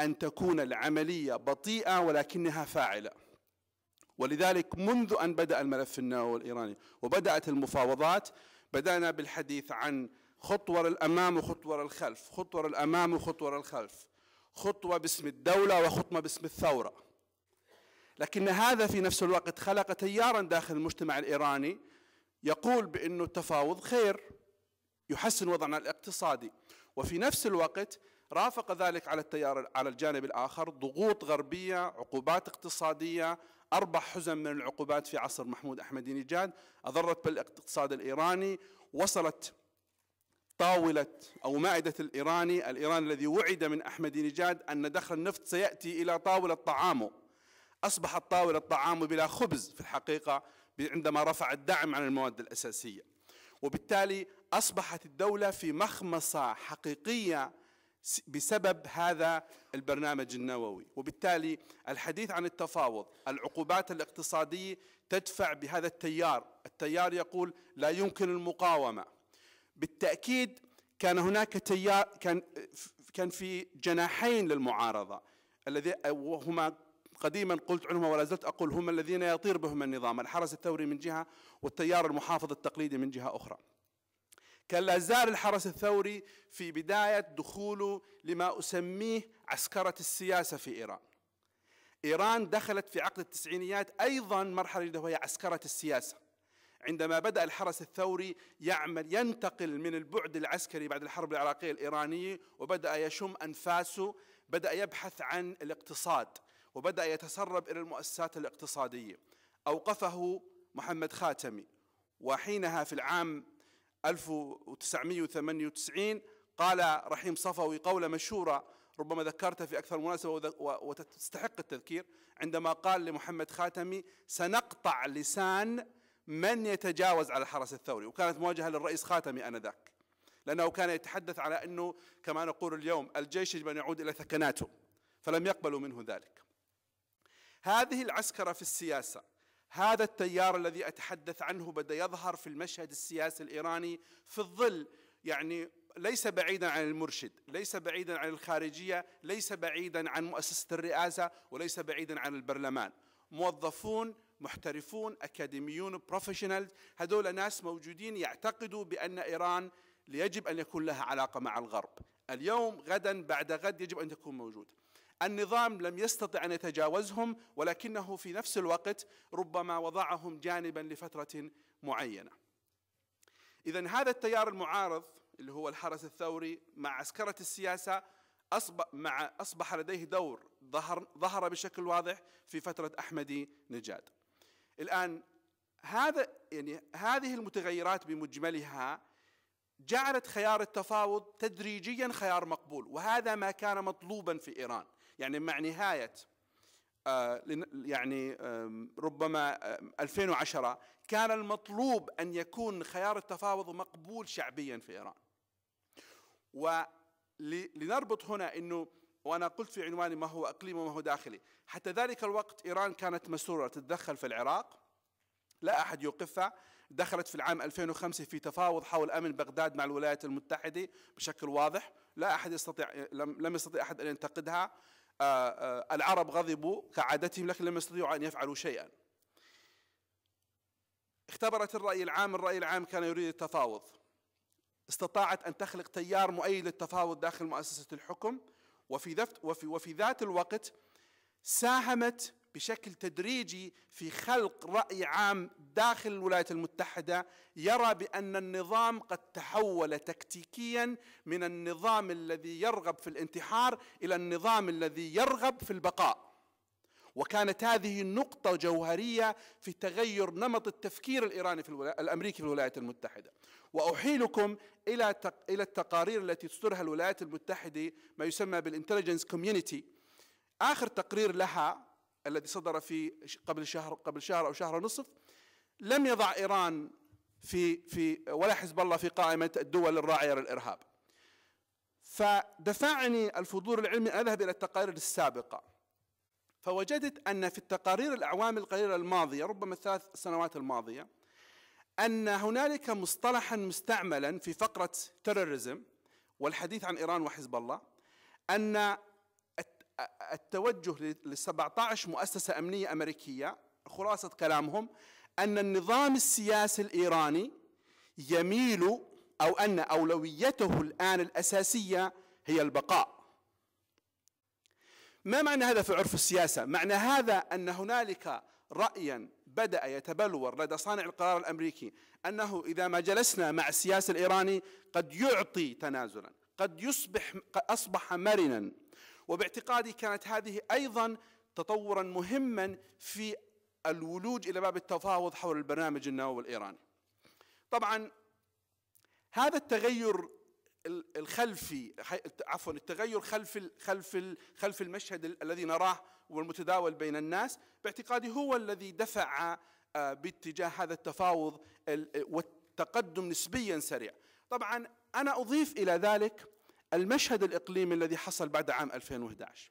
ان تكون العمليه بطيئه ولكنها فاعله. ولذلك منذ ان بدا الملف النووي الايراني وبدات المفاوضات بدانا بالحديث عن خطوة للأمام وخطوة للخلف خطوة للأمام وخطوة للخلف خطوة باسم الدولة وخطوة باسم الثورة لكن هذا في نفس الوقت خلق تيارا داخل المجتمع الإيراني يقول بأنه التفاوض خير يحسن وضعنا الاقتصادي وفي نفس الوقت رافق ذلك على التيار على الجانب الآخر ضغوط غربية عقوبات اقتصادية أربع حزم من العقوبات في عصر محمود نجاد أضرت بالاقتصاد الإيراني وصلت طاولة أو مائدة الإيراني الإيراني الذي وعد من أحمد نجاد أن دخل النفط سيأتي إلى طاولة طعامه أصبحت طاولة طعامه بلا خبز في الحقيقة عندما رفع الدعم عن المواد الأساسية وبالتالي أصبحت الدولة في مخمصة حقيقية بسبب هذا البرنامج النووي وبالتالي الحديث عن التفاوض العقوبات الاقتصادية تدفع بهذا التيار التيار يقول لا يمكن المقاومة بالتأكيد كان هناك تيار كان كان في جناحين للمعارضة الذي وهما قديما قلت عنهما ولا زلت أقول هما الذين يطير بهم النظام الحرس الثوري من جهة والتيار المحافظ التقليدي من جهة أخرى كان لا زال الحرس الثوري في بداية دخوله لما أسميه عسكرة السياسة في إيران إيران دخلت في عقد التسعينيات أيضا مرحلة وهي عسكرة السياسة عندما بدأ الحرس الثوري يعمل ينتقل من البعد العسكري بعد الحرب العراقية الإيرانية وبدأ يشم أنفاسه بدأ يبحث عن الاقتصاد وبدأ يتسرب إلى المؤسسات الاقتصادية أوقفه محمد خاتمي وحينها في العام 1998 قال رحيم صفوي قولة مشهورة ربما ذكرتها في أكثر مناسبة وتستحق التذكير عندما قال لمحمد خاتمي سنقطع لسان من يتجاوز على الحرس الثوري وكانت مواجهة للرئيس خاتمي أنذاك لأنه كان يتحدث على أنه كما نقول اليوم الجيش يجب أن يعود إلى ثكناته فلم يقبلوا منه ذلك هذه العسكرة في السياسة هذا التيار الذي أتحدث عنه بدأ يظهر في المشهد السياسي الإيراني في الظل يعني ليس بعيدا عن المرشد ليس بعيدا عن الخارجية ليس بعيدا عن مؤسسة الرئاسة وليس بعيدا عن البرلمان موظفون محترفون أكاديميون بروفيشنال هذول ناس موجودين يعتقدوا بأن إيران يجب أن يكون لها علاقة مع الغرب اليوم غدا بعد غد يجب أن تكون موجود النظام لم يستطع أن يتجاوزهم ولكنه في نفس الوقت ربما وضعهم جانبا لفترة معينة إذا هذا التيار المعارض اللي هو الحرس الثوري مع عسكرة السياسة أصبح, مع أصبح لديه دور ظهر, ظهر بشكل واضح في فترة أحمدي نجاد الآن هذا يعني هذه المتغيرات بمجملها جعلت خيار التفاوض تدريجيا خيار مقبول وهذا ما كان مطلوبا في إيران يعني مع نهاية آه يعني آه ربما آه 2010 كان المطلوب أن يكون خيار التفاوض مقبول شعبيا في إيران ولنربط هنا أنه وأنا قلت في عنواني ما هو أقليمي وما هو داخلي حتى ذلك الوقت إيران كانت مسرورة تتدخل في العراق لا أحد يوقفها دخلت في العام 2005 في تفاوض حول أمن بغداد مع الولايات المتحدة بشكل واضح لا أحد يستطيع لم, لم يستطيع أحد أن ينتقدها آه، آه، العرب غضبوا كعادتهم لكن لم يستطيعوا أن يفعلوا شيئا اختبرت الرأي العام الرأي العام كان يريد التفاوض استطاعت أن تخلق تيار مؤيد للتفاوض داخل مؤسسة الحكم وفي, ذات وفي, وفي ذات الوقت ساهمت بشكل تدريجي في خلق راي عام داخل الولايات المتحده يرى بان النظام قد تحول تكتيكيا من النظام الذي يرغب في الانتحار الى النظام الذي يرغب في البقاء وكانت هذه نقطة جوهرية في تغير نمط التفكير الإيراني في الولا... الأمريكي في الولايات المتحدة وأحيلكم إلى إلى التقارير التي تصدرها الولايات المتحدة ما يسمى بالانتليجنس كوميونيتي آخر تقرير لها الذي صدر في قبل شهر قبل شهر أو شهر ونصف لم يضع إيران في في ولا حزب الله في قائمة الدول الراعية للإرهاب فدفعني الفضول العلمي أن أذهب إلى التقارير السابقة فوجدت أن في التقارير الأعوام القليلة الماضية ربما الثلاث سنوات الماضية أن هنالك مصطلحا مستعملا في فقرة تيروريزم والحديث عن إيران وحزب الله أن التوجه ل 17 مؤسسة أمنية أمريكية خلاصة كلامهم أن النظام السياسي الإيراني يميل أو أن أولويته الآن الأساسية هي البقاء ما معنى هذا في عرف السياسة؟ معنى هذا أن هنالك رأيا بدأ يتبلور لدى صانع القرار الأمريكي أنه إذا ما جلسنا مع السياسة الإيراني قد يعطي تنازلا قد يصبح أصبح مرنا وباعتقادي كانت هذه أيضا تطورا مهما في الولوج إلى باب التفاوض حول البرنامج النووي الإيراني طبعا هذا التغير الخلفي عفوا التغير خلف خلف خلف المشهد الذي نراه والمتداول بين الناس باعتقادي هو الذي دفع آه، باتجاه هذا التفاوض والتقدم نسبيا سريع. طبعا انا اضيف الى ذلك المشهد الاقليمي الذي حصل بعد عام 2011.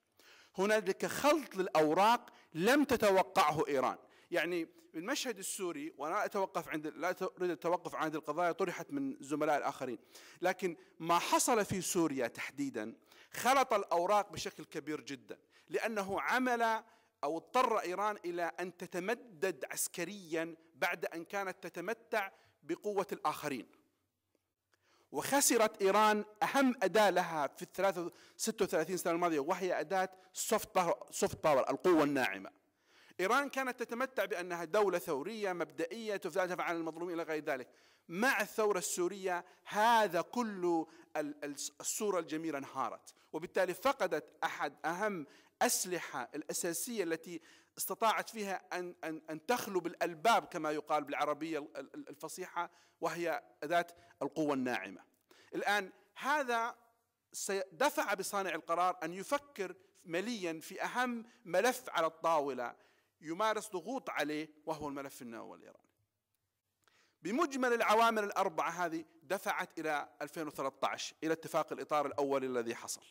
هنالك خلط للاوراق لم تتوقعه ايران. يعني المشهد السوري وانا اتوقف عند لا اريد التوقف عند القضايا طرحت من زملاء الاخرين لكن ما حصل في سوريا تحديدا خلط الاوراق بشكل كبير جدا لانه عمل او اضطر ايران الى ان تتمدد عسكريا بعد ان كانت تتمتع بقوه الاخرين وخسرت ايران اهم اداه لها في ال 36 سنه الماضيه وهي اداه سوفت باور القوه الناعمه إيران كانت تتمتع بأنها دولة ثورية مبدئية عن المظلومين إلى غير ذلك مع الثورة السورية هذا كل الصورة الجميلة انهارت وبالتالي فقدت أحد أهم أسلحة الأساسية التي استطاعت فيها أن, أن, أن تخلو بالألباب كما يقال بالعربية الفصيحة وهي ذات القوة الناعمة الآن هذا دفع بصانع القرار أن يفكر مليا في أهم ملف على الطاولة يمارس ضغوط عليه وهو الملف النووي الإيراني بمجمل العوامل الأربعة هذه دفعت إلى 2013 إلى اتفاق الإطار الأول الذي حصل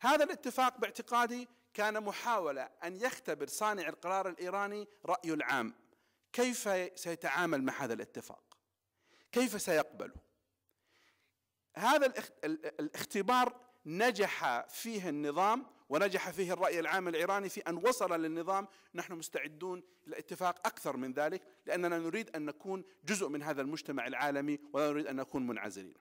هذا الاتفاق باعتقادي كان محاولة أن يختبر صانع القرار الإيراني رأي العام كيف سيتعامل مع هذا الاتفاق كيف سيقبله هذا الاختبار نجح فيه النظام ونجح فيه الرأي العام الإيراني في أن وصل للنظام نحن مستعدون لاتفاق أكثر من ذلك لأننا نريد أن نكون جزء من هذا المجتمع العالمي ولا نريد أن نكون منعزلين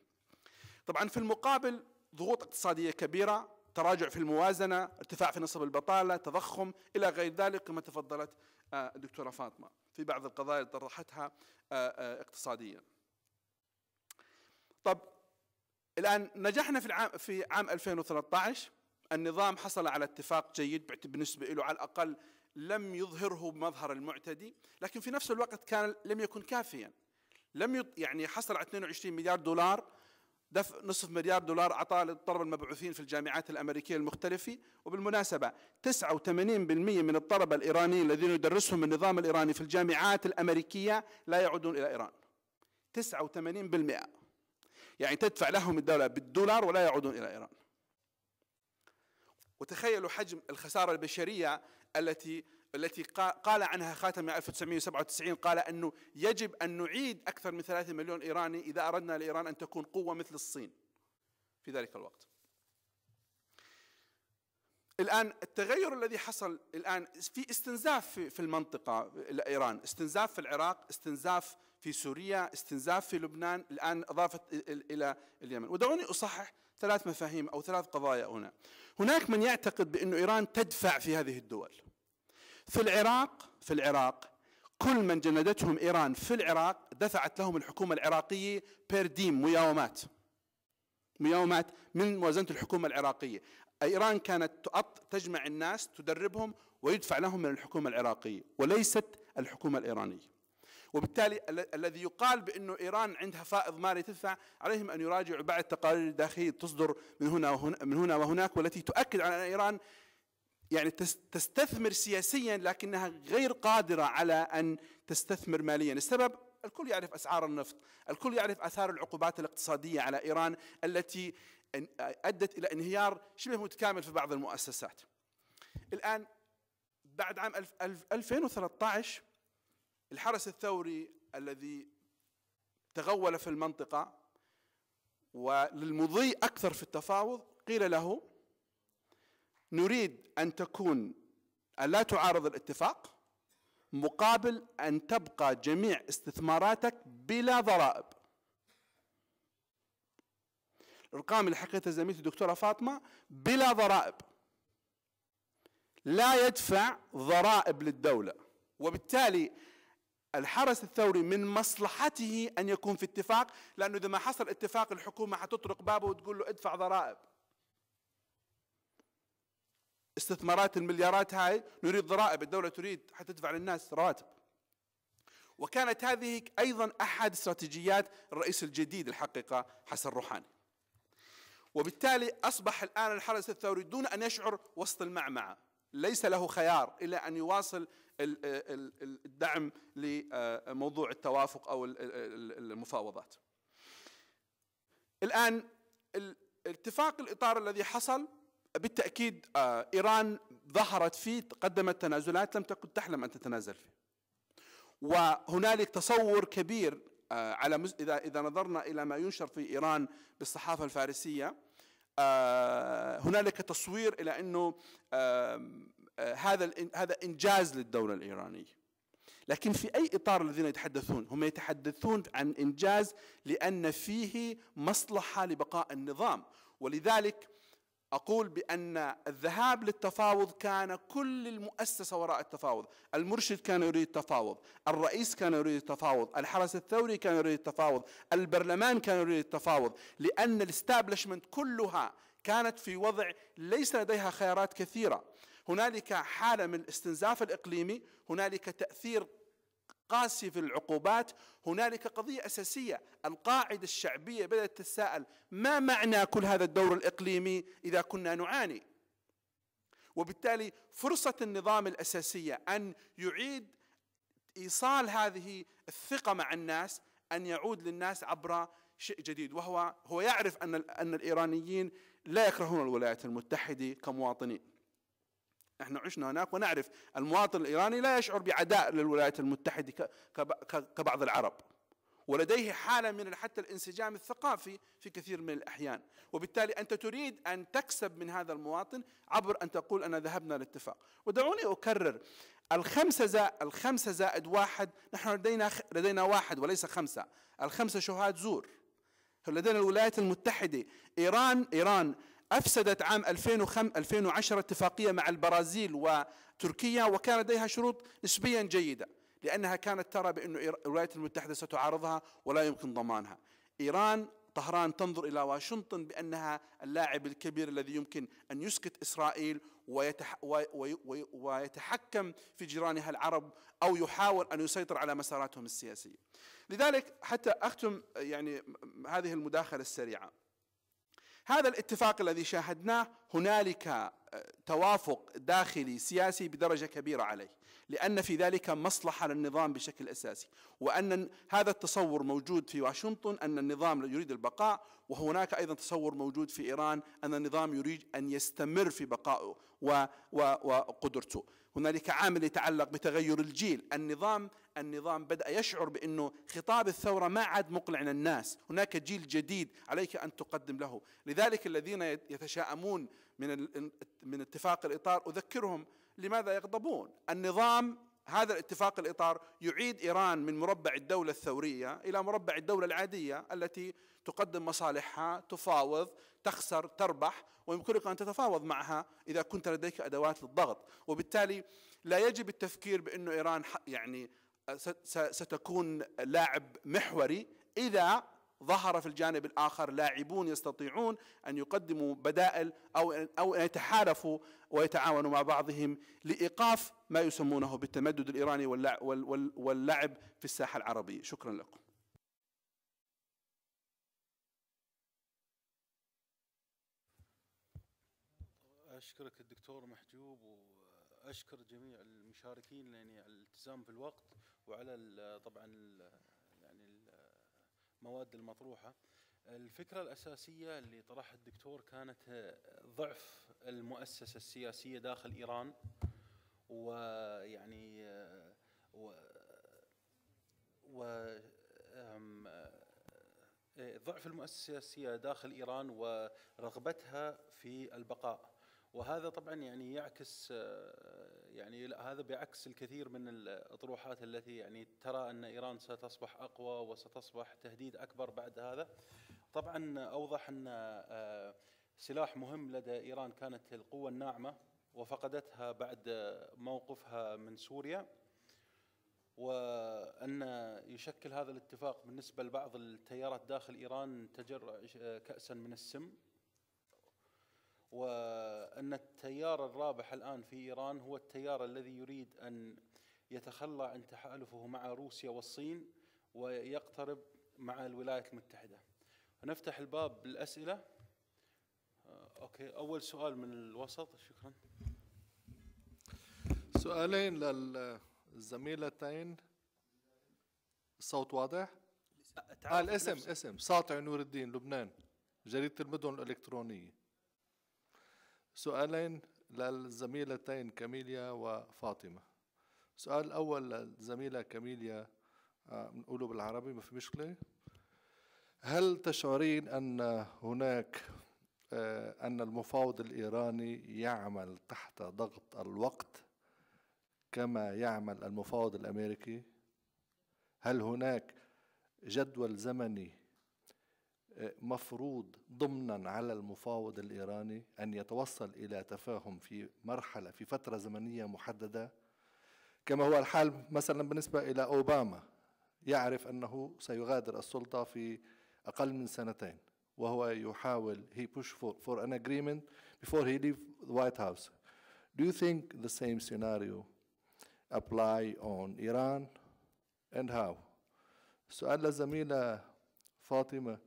طبعا في المقابل ضغوط اقتصادية كبيرة تراجع في الموازنة ارتفاع في نصب البطالة تضخم إلى غير ذلك كما تفضلت آه، الدكتورة فاطمة في بعض القضايا اللي طرحتها آه، آه، اقتصاديا طب الآن نجحنا في العام في عام 2013 النظام حصل على اتفاق جيد بالنسبة له على الأقل لم يظهره مظهر المعتدي لكن في نفس الوقت كان لم يكن كافيا لم يعني حصل على 22 مليار دولار دفع نصف مليار دولار أعطاه للطلبة المبعوثين في الجامعات الأمريكية المختلفة وبالمناسبة 89% من الطلبة الإيرانيين الذين يدرسهم النظام الإيراني في الجامعات الأمريكية لا يعودون إلى إيران 89% يعني تدفع لهم الدولة بالدولار ولا يعودون إلى إيران وتخيلوا حجم الخسارة البشرية التي التي قال عنها خاتم 1997 قال أنه يجب أن نعيد أكثر من 3 مليون إيراني إذا أردنا لإيران أن تكون قوة مثل الصين في ذلك الوقت الآن التغير الذي حصل الآن في استنزاف في المنطقة إيران استنزاف في العراق استنزاف في سوريا استنزاف في لبنان الآن أضافت إلى اليمن ودعوني أصحح ثلاث مفاهيم أو ثلاث قضايا هنا هناك من يعتقد بأن إيران تدفع في هذه الدول في العراق في العراق كل من جندتهم إيران في العراق دفعت لهم الحكومة العراقية بير ديم مياومات مياومات من موازنة الحكومة العراقية إيران كانت تجمع الناس تدربهم ويدفع لهم من الحكومة العراقية وليست الحكومة الإيرانية وبالتالي الذي يقال بأنه إيران عندها فائض مالي تدفع عليهم أن يراجعوا بعد تقارير الداخليه تصدر من هنا وهنا من هنا وهناك والتي تؤكد على أن إيران يعني تستثمر سياسيا لكنها غير قادرة على أن تستثمر ماليا السبب الكل يعرف أسعار النفط الكل يعرف أثار العقوبات الاقتصادية على إيران التي أدت إلى انهيار شبه متكامل في بعض المؤسسات الآن بعد عام 2013 الحرس الثوري الذي تغول في المنطقة وللمضي أكثر في التفاوض قيل له نريد أن تكون أن لا تعارض الاتفاق مقابل أن تبقى جميع استثماراتك بلا ضرائب الأرقام اللي حكيتها زميلتي الدكتورة فاطمة بلا ضرائب لا يدفع ضرائب للدولة وبالتالي الحرس الثوري من مصلحته ان يكون في اتفاق لانه اذا ما حصل اتفاق الحكومه حتطرق بابه وتقول له ادفع ضرائب استثمارات المليارات هاي نريد ضرائب الدوله تريد حتدفع للناس رواتب وكانت هذه ايضا احد استراتيجيات الرئيس الجديد الحقيقه حسن روحاني وبالتالي اصبح الان الحرس الثوري دون ان يشعر وسط المعمعه ليس له خيار الا ان يواصل الدعم لموضوع التوافق أو المفاوضات الآن الاتفاق الإطار الذي حصل بالتأكيد آه، إيران ظهرت فيه قدمت تنازلات لم تكن تحلم أن تتنازل فيه وهنالك تصور كبير آه، على إذا إذا نظرنا إلى ما ينشر في إيران بالصحافة الفارسية آه، هنالك تصوير إلى أنه آه، هذا هذا انجاز للدوله الايرانيه لكن في اي اطار الذين يتحدثون هم يتحدثون عن انجاز لان فيه مصلحه لبقاء النظام ولذلك اقول بان الذهاب للتفاوض كان كل المؤسسه وراء التفاوض، المرشد كان يريد التفاوض، الرئيس كان يريد التفاوض، الحرس الثوري كان يريد التفاوض، البرلمان كان يريد التفاوض، لان الاستابلشمنت كلها كانت في وضع ليس لديها خيارات كثيره، هنالك حالة من الاستنزاف الإقليمي هنالك تأثير قاسي في العقوبات هنالك قضية أساسية القاعدة الشعبية بدأت تتساءل ما معنى كل هذا الدور الإقليمي إذا كنا نعاني وبالتالي فرصة النظام الأساسية أن يعيد إيصال هذه الثقة مع الناس أن يعود للناس عبر شيء جديد وهو هو يعرف أن أن الإيرانيين لا يكرهون الولايات المتحدة كمواطنين احنا عشنا هناك ونعرف المواطن الايراني لا يشعر بعداء للولايات المتحده كبعض العرب ولديه حاله من حتى الانسجام الثقافي في كثير من الاحيان، وبالتالي انت تريد ان تكسب من هذا المواطن عبر ان تقول انا ذهبنا لاتفاق، ودعوني اكرر الخمسه زائد الخمسه زائد واحد نحن لدينا لدينا واحد وليس خمسه، الخمسه شهاد زور. لدينا الولايات المتحده، ايران ايران أفسدت عام 2005 2010 اتفاقية مع البرازيل وتركيا وكان لديها شروط نسبيا جيدة لأنها كانت ترى بأن الولايات المتحدة ستعارضها ولا يمكن ضمانها إيران طهران تنظر إلى واشنطن بأنها اللاعب الكبير الذي يمكن أن يسكت إسرائيل ويتح ويتحكم في جيرانها العرب أو يحاول أن يسيطر على مساراتهم السياسية لذلك حتى أختم يعني هذه المداخلة السريعة هذا الاتفاق الذي شاهدناه هنالك آه، توافق داخلي سياسي بدرجه كبيره عليه لأن في ذلك مصلحة للنظام بشكل أساسي وأن هذا التصور موجود في واشنطن أن النظام يريد البقاء وهناك أيضا تصور موجود في إيران أن النظام يريد أن يستمر في بقائه وقدرته هنالك عامل يتعلق بتغير الجيل النظام النظام بدأ يشعر بأنه خطاب الثورة ما عاد مقلع للناس هناك جيل جديد عليك أن تقدم له لذلك الذين يتشائمون من من اتفاق الإطار أذكرهم لماذا يغضبون النظام هذا الاتفاق الإطار يعيد إيران من مربع الدولة الثورية إلى مربع الدولة العادية التي تقدم مصالحها تفاوض تخسر تربح ويمكنك أن تتفاوض معها إذا كنت لديك أدوات للضغط وبالتالي لا يجب التفكير بأن إيران يعني ستكون لاعب محوري إذا ظهر في الجانب الآخر لاعبون يستطيعون أن يقدموا بدائل أو أو أن يتحالفوا ويتعاونوا مع بعضهم لإيقاف ما يسمونه بالتمدد الإيراني واللعب في الساحة العربية شكرا لكم أشكرك الدكتور محجوب وأشكر جميع المشاركين يعني على الالتزام في الوقت وعلى طبعا المواد المطروحه الفكرة الأساسية اللي طرحها الدكتور كانت ضعف المؤسسة السياسية داخل إيران ويعني و, و إيه، ضعف المؤسسة السياسية داخل إيران ورغبتها في البقاء وهذا طبعا يعني يعكس يعني لا هذا بعكس الكثير من الاطروحات التي يعني ترى ان ايران ستصبح اقوى وستصبح تهديد اكبر بعد هذا طبعا اوضح ان آه، سلاح مهم لدى ايران كانت القوه الناعمه وفقدتها بعد موقفها من سوريا وأن يشكل هذا الاتفاق بالنسبة لبعض التيارات داخل إيران تجرع آه، كأسا من السم وأن التيار الرابح الآن في إيران هو التيار الذي يريد أن يتخلى عن تحالفه مع روسيا والصين ويقترب مع الولايات المتحدة نفتح الباب للأسئلة آه، أوكي أول سؤال من الوسط شكرا سؤالين للزميلتين الصوت واضح؟ آه الاسم اسم ساطع نور الدين لبنان جريدة المدن الإلكترونية سؤالين للزميلتين كاميليا وفاطمة السؤال الأول للزميلة كاميليا آه، بنقوله بالعربي ما في مشكلة هل تشعرين أن هناك آه، أن المفاوض الإيراني يعمل تحت ضغط الوقت كما يعمل المفاوض الأمريكي؟ هل هناك جدول زمني مفروض ضمنا على المفاوض الايراني ان يتوصل الى تفاهم في مرحله في فتره زمنيه محدده كما هو الحال مثلا بالنسبه الى اوباما يعرف انه سيغادر السلطه في اقل من سنتين وهو يحاول he push for, for an agreement before he leave the White House. Do you think the same scenario apply on Iran and how؟ السؤال للزميلة فاطمة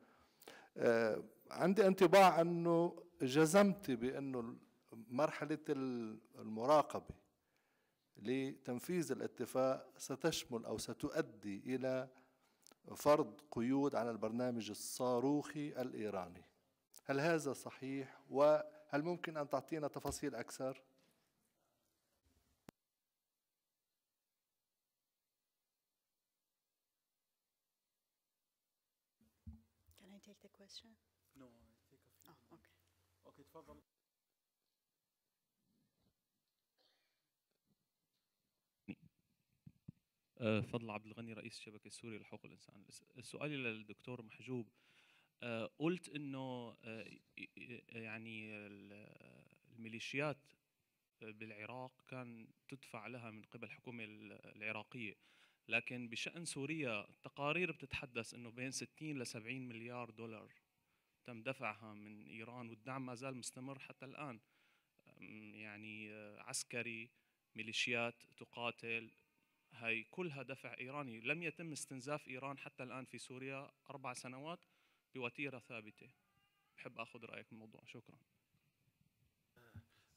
آه، عندي انطباع انه جزمت بانه مرحله المراقبه لتنفيذ الاتفاق ستشمل او ستؤدي الى فرض قيود على البرنامج الصاروخي الايراني هل هذا صحيح وهل ممكن ان تعطينا تفاصيل اكثر آه، فضل عبد الغني رئيس الشبكة السورية لحقوق الانسان سؤالي للدكتور محجوب آه، قلت انه آه، يعني الميليشيات بالعراق كان تدفع لها من قبل الحكومه العراقيه لكن بشان سوريا التقارير بتتحدث انه بين 60 ل 70 مليار دولار تم دفعها من ايران والدعم ما زال مستمر حتى الان يعني عسكري ميليشيات تقاتل هي كلها دفع إيراني لم يتم استنزاف إيران حتى الآن في سوريا أربع سنوات بوتيرة ثابتة بحب أخذ رأيك بالموضوع شكرا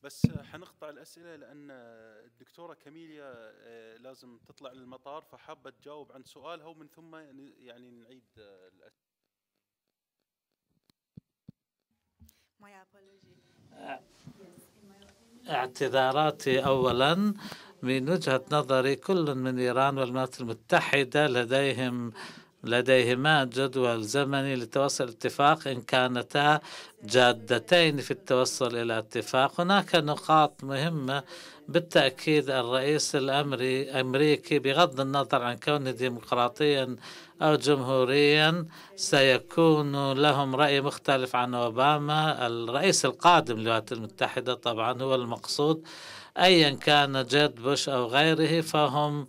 بس حنقطع الأسئلة لأن الدكتورة كاميليا آه، لازم تطلع للمطار فحابة تجاوب عن سؤالها ومن ثم يعني نعيد آه، الأسئلة uh, اعتذاراتي اولا من وجهة نظري كل من إيران والولايات المتحدة لديهم لديهما جدول زمني لتوصل اتفاق إن كانتا جادتين في التوصل إلى اتفاق هناك نقاط مهمة بالتأكيد الرئيس الأمري الأمريكي بغض النظر عن كونه ديمقراطيا أو جمهوريا سيكون لهم رأي مختلف عن أوباما الرئيس القادم للولايات المتحدة طبعا هو المقصود أيا كان جد بوش أو غيره فهم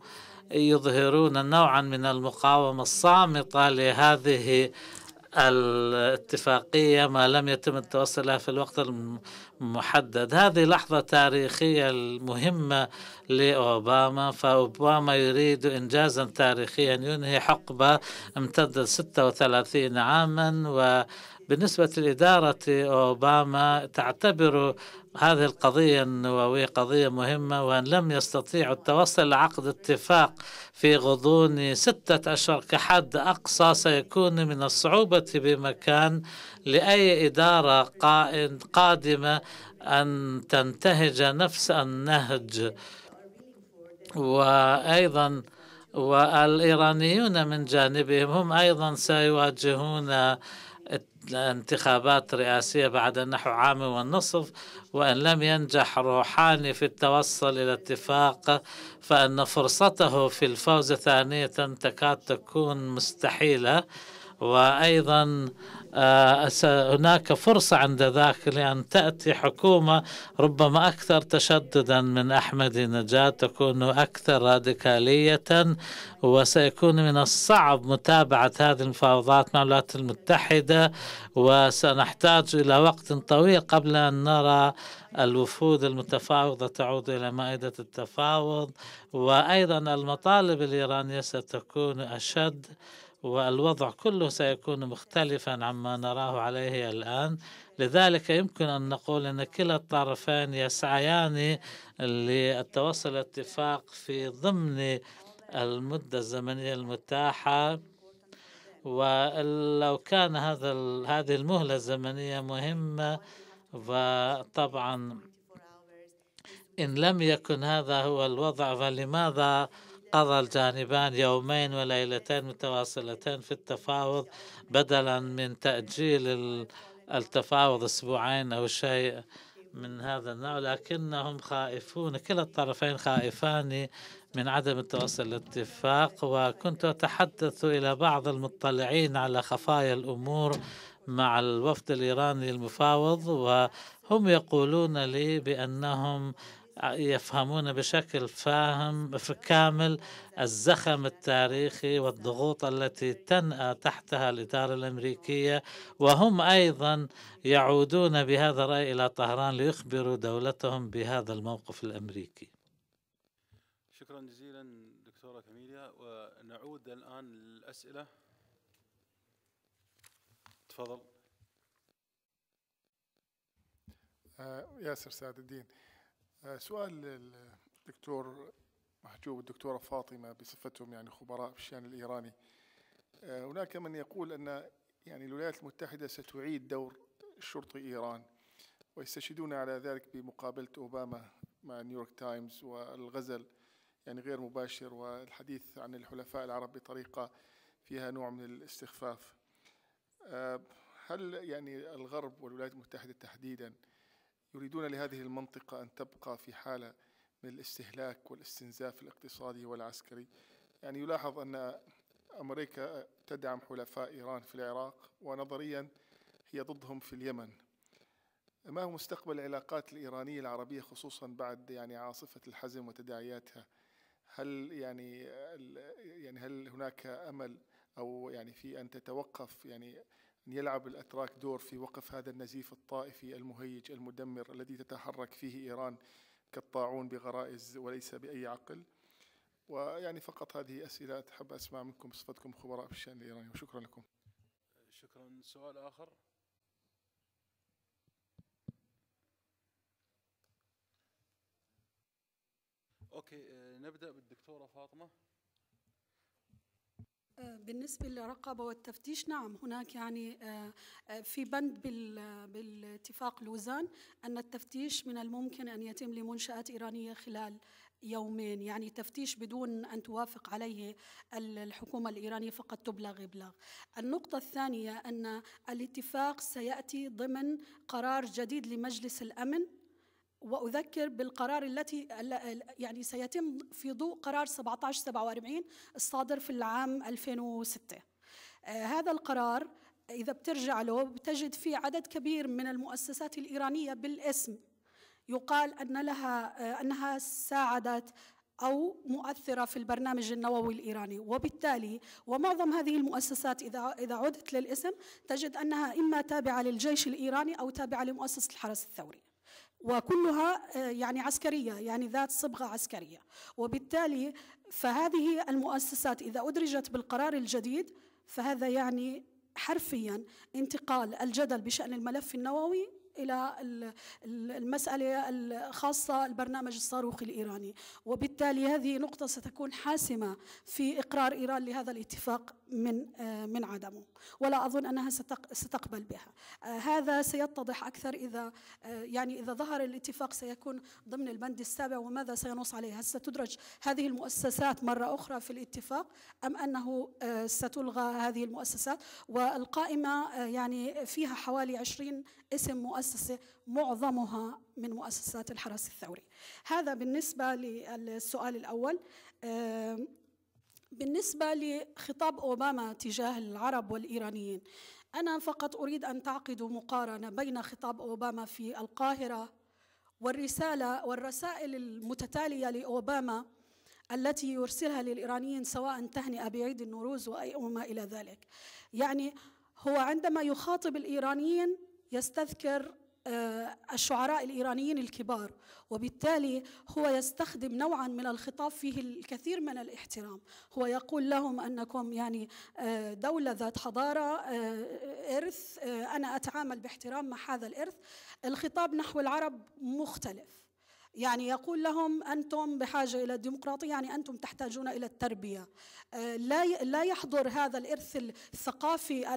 يظهرون نوعا من المقاومة الصامتة لهذه الاتفاقية ما لم يتم التوصل لها في الوقت المحدد هذه لحظة تاريخية مهمة لأوباما فأوباما يريد إنجازا تاريخيا ينهي حقبة امتدت 36 عاما و بالنسبة لإدارة أوباما تعتبر هذه القضية النووية قضية مهمة وأن لم يستطيعوا التوصل لعقد اتفاق في غضون ستة أشهر كحد أقصى سيكون من الصعوبة بمكان لأي إدارة قادمة أن تنتهج نفس النهج وأيضا والإيرانيون من جانبهم هم أيضا سيواجهون انتخابات رئاسية بعد نحو عام ونصف وإن لم ينجح روحاني في التوصل إلى اتفاق فإن فرصته في الفوز ثانية تكاد تكون مستحيلة وأيضا آه، هناك فرصة عند ذاك لأن تأتي حكومة ربما أكثر تشددا من أحمد نجاد تكون أكثر راديكالية وسيكون من الصعب متابعة هذه المفاوضات مع الولايات المتحدة وسنحتاج إلى وقت طويل قبل أن نرى الوفود المتفاوضة تعود إلى مائدة التفاوض وأيضا المطالب الإيرانية ستكون أشد والوضع كله سيكون مختلفا عما نراه عليه الآن لذلك يمكن أن نقول أن كلا الطرفين يسعيان للتوصل اتفاق في ضمن المدة الزمنية المتاحة ولو كان هذا هذه المهلة الزمنية مهمة وطبعا إن لم يكن هذا هو الوضع فلماذا قضى الجانبان يومين وليلتين متواصلتين في التفاوض بدلا من تأجيل التفاوض أسبوعين أو شيء من هذا النوع لكنهم خائفون كلا الطرفين خائفان من عدم التوصل الاتفاق وكنت أتحدث إلى بعض المطلعين على خفايا الأمور مع الوفد الإيراني المفاوض وهم يقولون لي بأنهم يفهمون بشكل فاهم كامل الزخم التاريخي والضغوط التي تنأى تحتها الإدارة الأمريكية وهم أيضا يعودون بهذا الرأي إلى طهران ليخبروا دولتهم بهذا الموقف الأمريكي شكرا جزيلا دكتورة كاميليا ونعود الآن للأسئلة تفضل آه، ياسر سعد الدين آه، سؤال للدكتور محجوب والدكتورة فاطمة بصفتهم يعني خبراء في الشأن الإيراني آه، هناك من يقول أن يعني الولايات المتحدة ستعيد دور شرطي إيران ويستشهدون على ذلك بمقابلة أوباما مع نيويورك تايمز والغزل يعني غير مباشر والحديث عن الحلفاء العرب بطريقة فيها نوع من الاستخفاف آه، هل يعني الغرب والولايات المتحدة تحديدا يريدون لهذه المنطقة أن تبقى في حالة من الاستهلاك والاستنزاف الاقتصادي والعسكري يعني يلاحظ أن أمريكا تدعم حلفاء إيران في العراق ونظريا هي ضدهم في اليمن ما هو مستقبل العلاقات الإيرانية العربية خصوصا بعد يعني عاصفة الحزم وتداعياتها هل يعني يعني هل هناك أمل أو يعني في أن تتوقف يعني أن يلعب الأتراك دور في وقف هذا النزيف الطائفي المهيج المدمر الذي تتحرك فيه إيران كالطاعون بغرائز وليس بأي عقل ويعني فقط هذه أسئلة أحب أسمع منكم بصفتكم خبراء في الشأن الإيراني وشكرا لكم شكرا سؤال آخر أوكي آه، نبدأ بالدكتورة فاطمة بالنسبة للرقابة والتفتيش نعم هناك يعني آه، آه، في بند بالاتفاق لوزان أن التفتيش من الممكن أن يتم لمنشآت إيرانية خلال يومين يعني تفتيش بدون أن توافق عليه الحكومة الإيرانية فقط تبلغ إبلاغ النقطة الثانية أن الاتفاق سيأتي ضمن قرار جديد لمجلس الأمن وأذكر بالقرار التي يعني سيتم في ضوء قرار 1747 الصادر في العام 2006 آه، هذا القرار إذا بترجع له بتجد فيه عدد كبير من المؤسسات الإيرانية بالاسم يقال أن لها آه، أنها ساعدت أو مؤثرة في البرنامج النووي الإيراني وبالتالي ومعظم هذه المؤسسات إذا إذا عدت للاسم تجد أنها إما تابعة للجيش الإيراني أو تابعة لمؤسسة الحرس الثوري وكلها آه، يعني عسكرية يعني ذات صبغة عسكرية وبالتالي فهذه المؤسسات إذا أدرجت بالقرار الجديد فهذا يعني حرفيا انتقال الجدل بشأن الملف النووي الى المساله الخاصه البرنامج الصاروخي الايراني وبالتالي هذه نقطه ستكون حاسمه في اقرار ايران لهذا الاتفاق من من عدمه ولا اظن انها ستقبل بها هذا سيتضح اكثر اذا يعني اذا ظهر الاتفاق سيكون ضمن البند السابع وماذا سينص عليه هل ستدرج هذه المؤسسات مره اخرى في الاتفاق ام انه ستلغى هذه المؤسسات والقائمه يعني فيها حوالي 20 اسم مؤسسة المؤسسة معظمها من مؤسسات الحرس الثوري هذا بالنسبة للسؤال الأول بالنسبة لخطاب أوباما تجاه العرب والإيرانيين أنا فقط أريد أن تعقدوا مقارنة بين خطاب أوباما في القاهرة والرسالة والرسائل المتتالية لأوباما التي يرسلها للإيرانيين سواء تهنئة بعيد النوروز وما إلى ذلك يعني هو عندما يخاطب الإيرانيين يستذكر آه، الشعراء الايرانيين الكبار وبالتالي هو يستخدم نوعا من الخطاب فيه الكثير من الاحترام هو يقول لهم انكم يعني آه، دوله ذات حضاره آه، ارث انا اتعامل باحترام مع هذا الارث الخطاب نحو العرب مختلف يعني يقول لهم أنتم بحاجة إلى الديمقراطية يعني أنتم تحتاجون إلى التربية آه، لا لا يحضر هذا الإرث الثقافي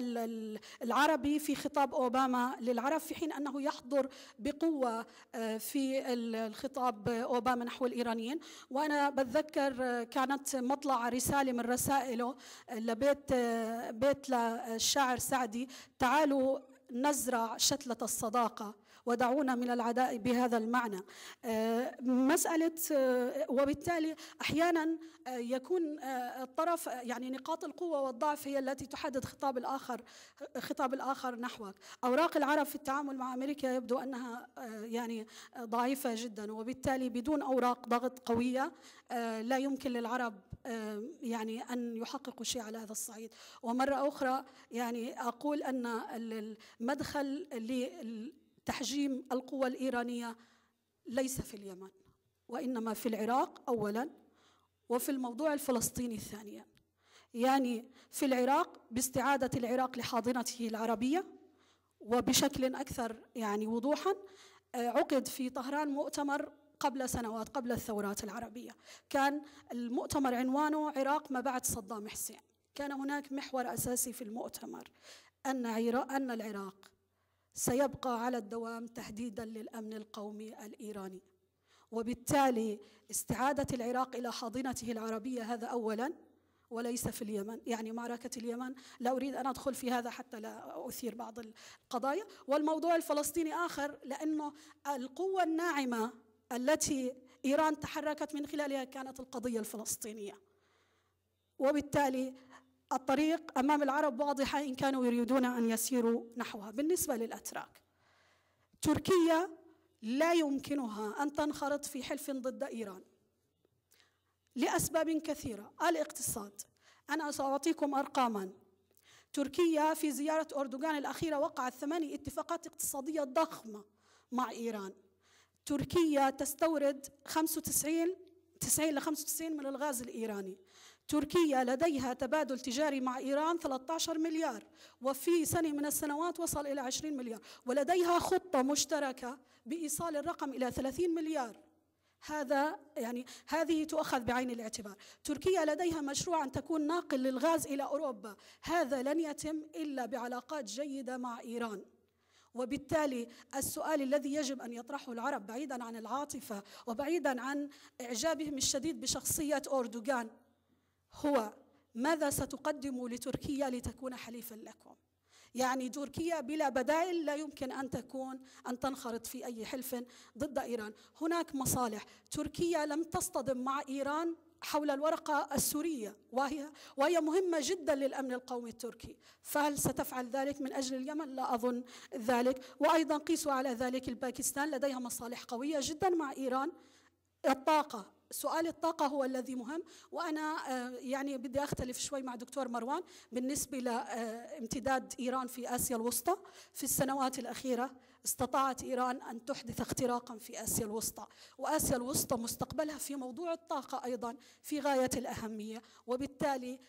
العربي في خطاب أوباما للعرب في حين أنه يحضر بقوة آه، في الخطاب أوباما نحو الإيرانيين وأنا بتذكر آه، كانت مطلع رسالة من رسائله لبيت بيت للشاعر سعدي تعالوا نزرع شتلة الصداقة ودعونا من العداء بهذا المعنى آه، مسألة آه، وبالتالي أحيانا آه، يكون الطرف يعني نقاط القوة والضعف هي التي تحدد خطاب الآخر خطاب الآخر نحوك أوراق العرب في التعامل مع أمريكا يبدو أنها يعني ضعيفة جدا وبالتالي بدون أوراق ضغط قوية لا يمكن للعرب يعني أن يحققوا شيء على هذا الصعيد ومرة أخرى يعني أقول أن المدخل تحجيم القوى الإيرانية ليس في اليمن وإنما في العراق أولا وفي الموضوع الفلسطيني ثانيا يعني في العراق باستعادة العراق لحاضنته العربية وبشكل أكثر يعني وضوحا آه، عقد في طهران مؤتمر قبل سنوات قبل الثورات العربية كان المؤتمر عنوانه عراق ما بعد صدام حسين كان هناك محور أساسي في المؤتمر أن أن العراق سيبقى على الدوام تهديدا للامن القومي الايراني وبالتالي استعاده العراق الى حاضنته العربيه هذا اولا وليس في اليمن يعني معركة اليمن لا أريد أن أدخل في هذا حتى لا أثير بعض القضايا والموضوع الفلسطيني آخر لأنه القوة الناعمة التي إيران تحركت من خلالها كانت القضية الفلسطينية وبالتالي الطريق أمام العرب واضحة إن كانوا يريدون أن يسيروا نحوها بالنسبة للأتراك تركيا لا يمكنها أن تنخرط في حلف ضد إيران لأسباب كثيرة الاقتصاد أنا سأعطيكم أرقاما تركيا في زيارة أردوغان الأخيرة وقعت ثماني اتفاقات اقتصادية ضخمة مع إيران تركيا تستورد 95 90 ل 95 من الغاز الإيراني تركيا لديها تبادل تجاري مع إيران 13 مليار وفي سنة من السنوات وصل إلى 20 مليار ولديها خطة مشتركة بإيصال الرقم إلى 30 مليار هذا يعني هذه تؤخذ بعين الاعتبار تركيا لديها مشروع أن تكون ناقل للغاز إلى أوروبا هذا لن يتم إلا بعلاقات جيدة مع إيران وبالتالي السؤال الذي يجب ان يطرحه العرب بعيدا عن العاطفه وبعيدا عن اعجابهم الشديد بشخصيه اردوغان هو ماذا ستقدم لتركيا لتكون حليفا لكم يعني تركيا بلا بدائل لا يمكن ان تكون ان تنخرط في اي حلف ضد ايران، هناك مصالح، تركيا لم تصطدم مع ايران حول الورقه السوريه وهي وهي مهمه جدا للامن القومي التركي، فهل ستفعل ذلك من اجل اليمن؟ لا اظن ذلك، وايضا قيسوا على ذلك الباكستان لديها مصالح قويه جدا مع ايران الطاقة سؤال الطاقة هو الذي مهم وأنا آه، يعني بدي أختلف شوي مع دكتور مروان بالنسبة لامتداد آه، إيران في آسيا الوسطى في السنوات الأخيرة استطاعت إيران أن تحدث اختراقا في آسيا الوسطى وآسيا الوسطى مستقبلها في موضوع الطاقة أيضا في غاية الأهمية وبالتالي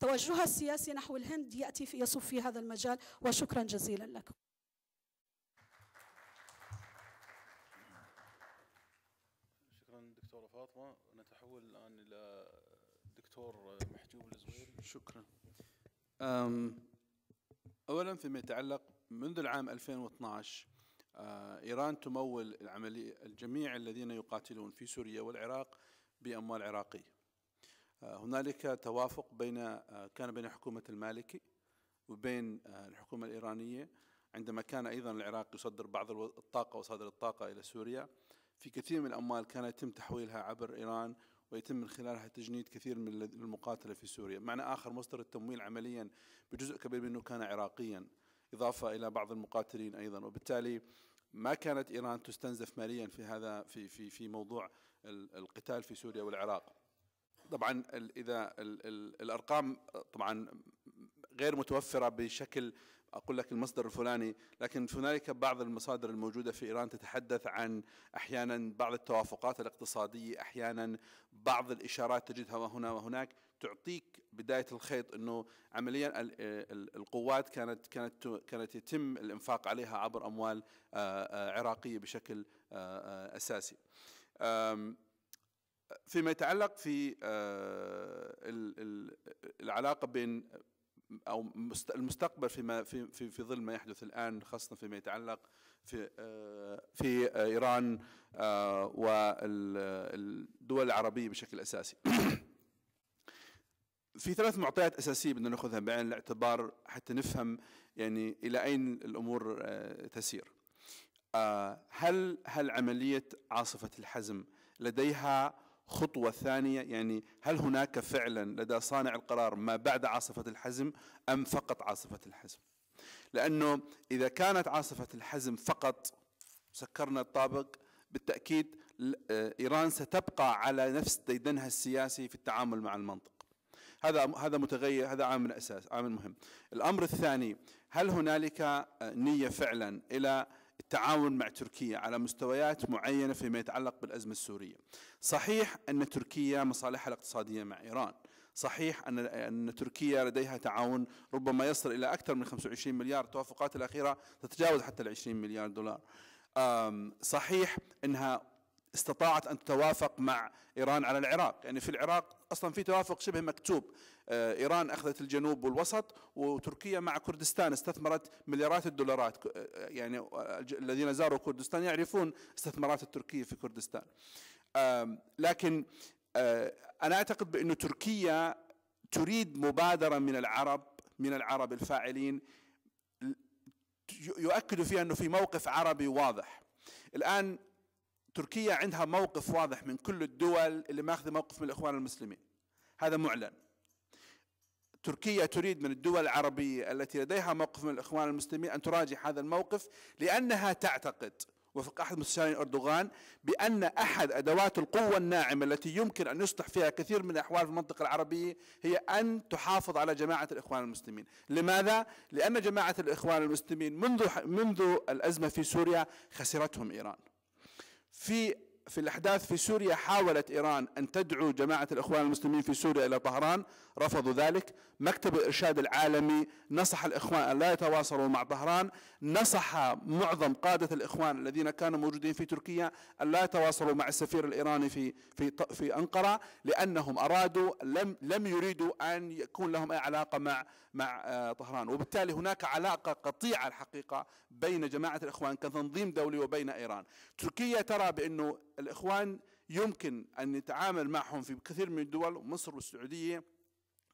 توجهها السياسي نحو الهند يأتي في يصف في هذا المجال وشكرا جزيلا لكم شكرا أولا فيما يتعلق منذ العام 2012 آه، إيران تمول العملية الجميع الذين يقاتلون في سوريا والعراق بأموال عراقية آه، هنالك توافق بين آه، كان بين حكومة المالكي وبين الحكومة الإيرانية عندما كان أيضا العراق يصدر بعض الطاقة وصادر الطاقة إلى سوريا في كثير من الأموال كان يتم تحويلها عبر إيران ويتم من خلالها تجنيد كثير من المقاتلة في سوريا معنى آخر مصدر التمويل عمليا بجزء كبير منه كان عراقيا إضافة إلى بعض المقاتلين أيضا وبالتالي ما كانت إيران تستنزف ماليا في هذا في في في موضوع القتال في سوريا والعراق طبعا اذا الارقام طبعا غير متوفره بشكل أقول لك المصدر الفلاني لكن هنالك بعض المصادر الموجودة في إيران تتحدث عن أحيانا بعض التوافقات الاقتصادية أحيانا بعض الإشارات تجدها هنا وهناك تعطيك بداية الخيط أنه عمليا القوات كانت كانت كانت يتم الإنفاق عليها عبر أموال آه، آه، عراقية بشكل آه، أساسي فيما يتعلق في العلاقة بين او المستقبل فيما في في, في ظل ما يحدث الان خاصه فيما يتعلق في آه، في ايران آه، والدول العربيه بشكل اساسي. في ثلاث معطيات اساسيه بدنا ناخذها بعين الاعتبار حتى نفهم يعني الى اين الامور آه، تسير. هل هل عمليه عاصفه الحزم لديها خطوة ثانية يعني هل هناك فعلا لدى صانع القرار ما بعد عاصفة الحزم أم فقط عاصفة الحزم لأنه إذا كانت عاصفة الحزم فقط سكرنا الطابق بالتأكيد آه، إيران ستبقى على نفس ديدنها السياسي في التعامل مع المنطقة هذا هذا متغير هذا عامل اساس عامل مهم الامر الثاني هل هنالك آه، نيه فعلا الى التعاون مع تركيا على مستويات معينة فيما يتعلق بالأزمة السورية صحيح أن تركيا مصالحها الاقتصادية مع إيران صحيح أن أن تركيا لديها تعاون ربما يصل إلى أكثر من 25 مليار التوافقات الأخيرة تتجاوز حتى ال 20 مليار دولار صحيح أنها استطاعت ان تتوافق مع ايران على العراق، يعني في العراق اصلا في توافق شبه مكتوب آه، إيران أخذت الجنوب والوسط وتركيا مع كردستان استثمرت مليارات الدولارات آه، يعني آه، الذين زاروا كردستان يعرفون استثمارات التركية في كردستان لكن أنا أعتقد بأن تركيا تريد مبادرة من العرب من العرب الفاعلين يؤكد فيها أنه في موقف عربي واضح الآن تركيا عندها موقف واضح من كل الدول اللي ماخذ موقف من الإخوان المسلمين هذا معلن تركيا تريد من الدول العربية التي لديها موقف من الإخوان المسلمين أن تراجع هذا الموقف لأنها تعتقد وفق أحد مستشارين أردوغان بأن أحد أدوات القوة الناعمة التي يمكن أن يصلح فيها كثير من الأحوال في المنطقة العربية هي أن تحافظ على جماعة الإخوان المسلمين لماذا؟ لأن جماعة الإخوان المسلمين منذ, منذ الأزمة في سوريا خسرتهم إيران في في الأحداث في سوريا حاولت إيران أن تدعو جماعة الإخوان المسلمين في سوريا إلى طهران رفضوا ذلك مكتب الإرشاد العالمي نصح الإخوان أن لا يتواصلوا مع طهران نصح معظم قادة الإخوان الذين كانوا موجودين في تركيا أن لا يتواصلوا مع السفير الإيراني في في في أنقرة لأنهم أرادوا لم لم يريدوا أن يكون لهم أي علاقة مع مع آه، طهران وبالتالي هناك علاقة قطيعة الحقيقة بين جماعة الإخوان كتنظيم دولي وبين إيران تركيا ترى بأنه الإخوان يمكن أن نتعامل معهم في كثير من الدول مصر والسعودية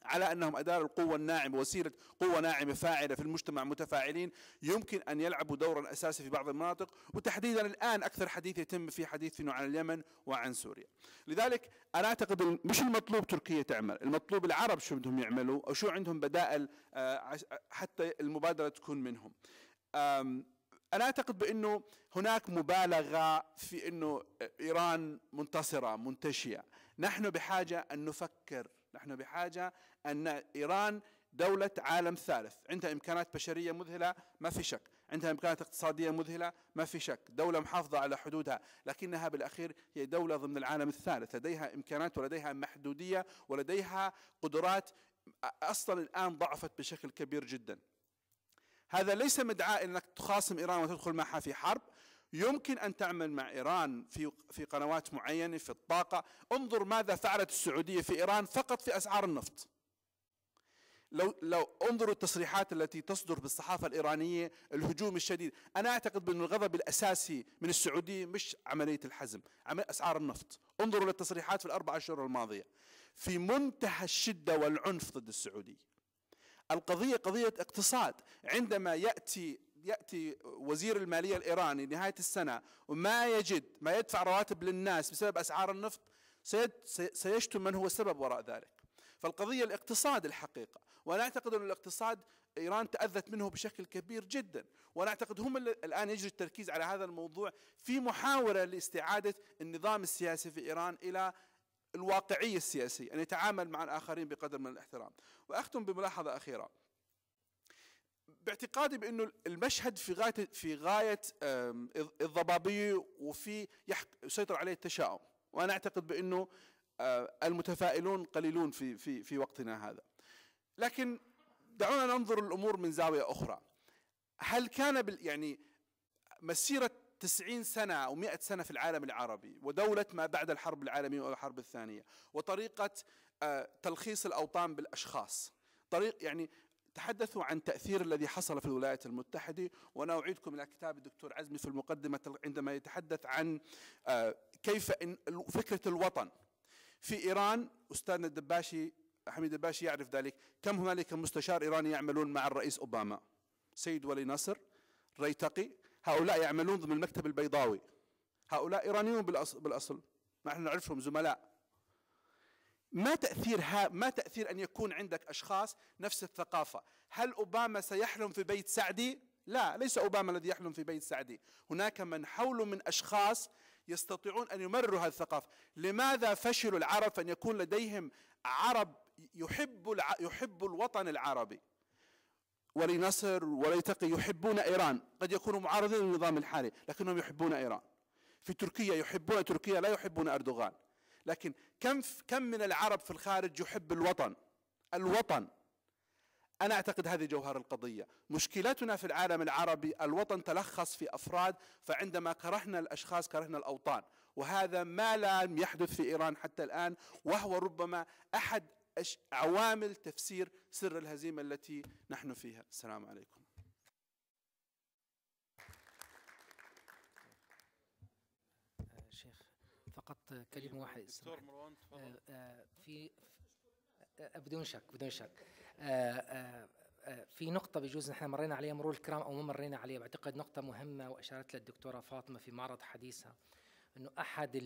على انهم اداروا القوه الناعمه وسيله قوه ناعمه فاعله في المجتمع متفاعلين يمكن ان يلعبوا دورا اساسي في بعض المناطق وتحديدا الان اكثر حديث يتم في حديث عن اليمن وعن سوريا لذلك انا اعتقد مش المطلوب تركيا تعمل المطلوب العرب شو بدهم يعملوا او شو عندهم بدائل آه، حتى المبادره تكون منهم انا اعتقد بانه هناك مبالغه في انه ايران منتصره منتشيه نحن بحاجه ان نفكر نحن بحاجه أن إيران دولة عالم ثالث عندها إمكانات بشرية مذهلة ما في شك عندها إمكانات اقتصادية مذهلة ما في شك دولة محافظة على حدودها لكنها بالأخير هي دولة ضمن العالم الثالث لديها إمكانات ولديها محدودية ولديها قدرات أصلا الآن ضعفت بشكل كبير جدا هذا ليس مدعاة أنك تخاصم إيران وتدخل معها في حرب يمكن ان تعمل مع ايران في في قنوات معينه في الطاقه، انظر ماذا فعلت السعوديه في ايران فقط في اسعار النفط. لو لو انظروا التصريحات التي تصدر بالصحافه الايرانيه الهجوم الشديد، انا اعتقد بأن الغضب الاساسي من السعوديه مش عمليه الحزم، عمل اسعار النفط، انظروا للتصريحات في الاربع اشهر الماضيه في منتهى الشده والعنف ضد السعوديه. القضيه قضيه اقتصاد، عندما ياتي ياتي وزير الماليه الايراني نهايه السنه وما يجد ما يدفع رواتب للناس بسبب اسعار النفط سيشتم من هو السبب وراء ذلك. فالقضيه الاقتصاد الحقيقه وانا اعتقد ان الاقتصاد ايران تاذت منه بشكل كبير جدا وانا اعتقد هم الان يجري التركيز على هذا الموضوع في محاوله لاستعاده النظام السياسي في ايران الى الواقعيه السياسيه ان يعني يتعامل مع الاخرين بقدر من الاحترام واختم بملاحظه اخيره باعتقادي بانه المشهد في غايه في غايه الضبابيه وفي يسيطر عليه التشاؤم وانا اعتقد بانه آه، المتفائلون قليلون في في في وقتنا هذا لكن دعونا ننظر الأمور من زاوية أخرى هل كان بال يعني مسيرة تسعين سنة أو مئة سنة في العالم العربي ودولة ما بعد الحرب العالمية والحرب الثانية وطريقة آه، تلخيص الأوطان بالأشخاص طريق يعني تحدثوا عن تأثير الذي حصل في الولايات المتحدة وأنا أعيدكم إلى كتاب الدكتور عزمي في المقدمة عندما يتحدث عن آه، كيف إن فكرة الوطن في إيران أستاذنا الدباشي حميد الباشا يعرف ذلك كم هنالك مستشار إيراني يعملون مع الرئيس أوباما سيد ولي نصر ريتقي هؤلاء يعملون ضمن المكتب البيضاوي هؤلاء إيرانيون بالأصل, بالأصل. ما احنا نعرفهم زملاء ما تأثير ها ما تأثير أن يكون عندك أشخاص نفس الثقافة هل أوباما سيحلم في بيت سعدي؟ لا ليس أوباما الذي يحلم في بيت سعدي هناك من حوله من أشخاص يستطيعون أن يمرروا هذه الثقافة لماذا فشل العرب أن يكون لديهم عرب يحب الع... يحب الوطن العربي ولنصر وليتقي يحبون ايران قد يكونوا معارضين للنظام الحالي لكنهم يحبون ايران في تركيا يحبون تركيا لا يحبون اردوغان لكن كم كم من العرب في الخارج يحب الوطن الوطن انا اعتقد هذه جوهر القضيه مشكلتنا في العالم العربي الوطن تلخص في افراد فعندما كرهنا الاشخاص كرهنا الاوطان وهذا ما لم يحدث في ايران حتى الان وهو ربما احد عوامل تفسير سر الهزيمة التي نحن فيها السلام عليكم شيخ فقط كلمة طيب، واحدة دكتور مروان آه، آه، في آه، بدون شك بدون شك في نقطة بجوز نحن مرينا عليها مرور الكرام أو ما مرينا عليها بعتقد نقطة مهمة وأشارت لها الدكتورة فاطمة في معرض حديثها أنه أحد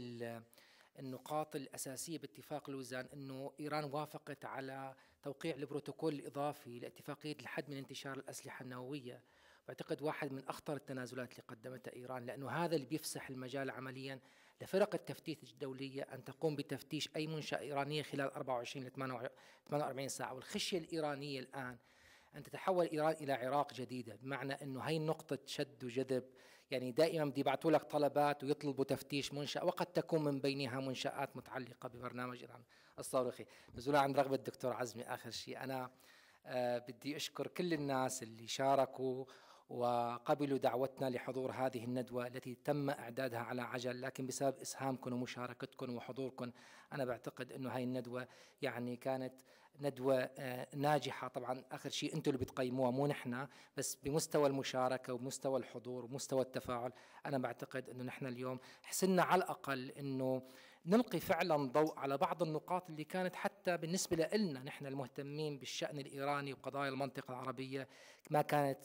النقاط الأساسية باتفاق لوزان أنه إيران وافقت على توقيع البروتوكول الإضافي لاتفاقية الحد من انتشار الأسلحة النووية بعتقد واحد من أخطر التنازلات اللي قدمتها إيران لأنه هذا اللي بيفسح المجال عمليا لفرق التفتيش الدولية أن تقوم بتفتيش أي منشأة إيرانية خلال 24 ل 48 ساعة والخشية الإيرانية الآن أن تتحول إيران إلى عراق جديدة بمعنى أنه هي نقطة شد وجذب يعني دائما بدي يبعثوا لك طلبات ويطلبوا تفتيش منشاه وقد تكون من بينها منشآت متعلقة ببرنامج إيران الصاروخي نزولا عن رغبة الدكتور عزمي آخر شيء أنا آه بدي أشكر كل الناس اللي شاركوا وقبلوا دعوتنا لحضور هذه الندوة التي تم إعدادها على عجل لكن بسبب إسهامكم ومشاركتكم وحضوركم أنا بعتقد أنه هاي الندوة يعني كانت ندوة آه، ناجحة طبعا آخر شيء أنتم اللي بتقيموها مو نحن بس بمستوى المشاركة ومستوى الحضور ومستوى التفاعل أنا بعتقد أنه نحن اليوم حسنا على الأقل أنه نلقي فعلا ضوء على بعض النقاط اللي كانت حتى بالنسبة لنا نحن المهتمين بالشأن الإيراني وقضايا المنطقة العربية ما كانت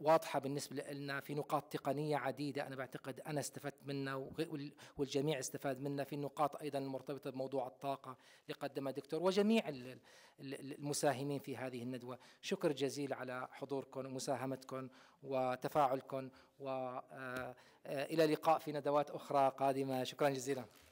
واضحة بالنسبة لنا في نقاط تقنية عديدة أنا بعتقد أنا استفدت منها والجميع استفاد منها في النقاط أيضا المرتبطة بموضوع الطاقة اللي قدمها الدكتور وجميع المساهمين في هذه الندوة شكر جزيل على حضوركم ومساهمتكم وتفاعلكم وإلى آه، آه، لقاء في ندوات أخرى قادمة شكرا جزيلا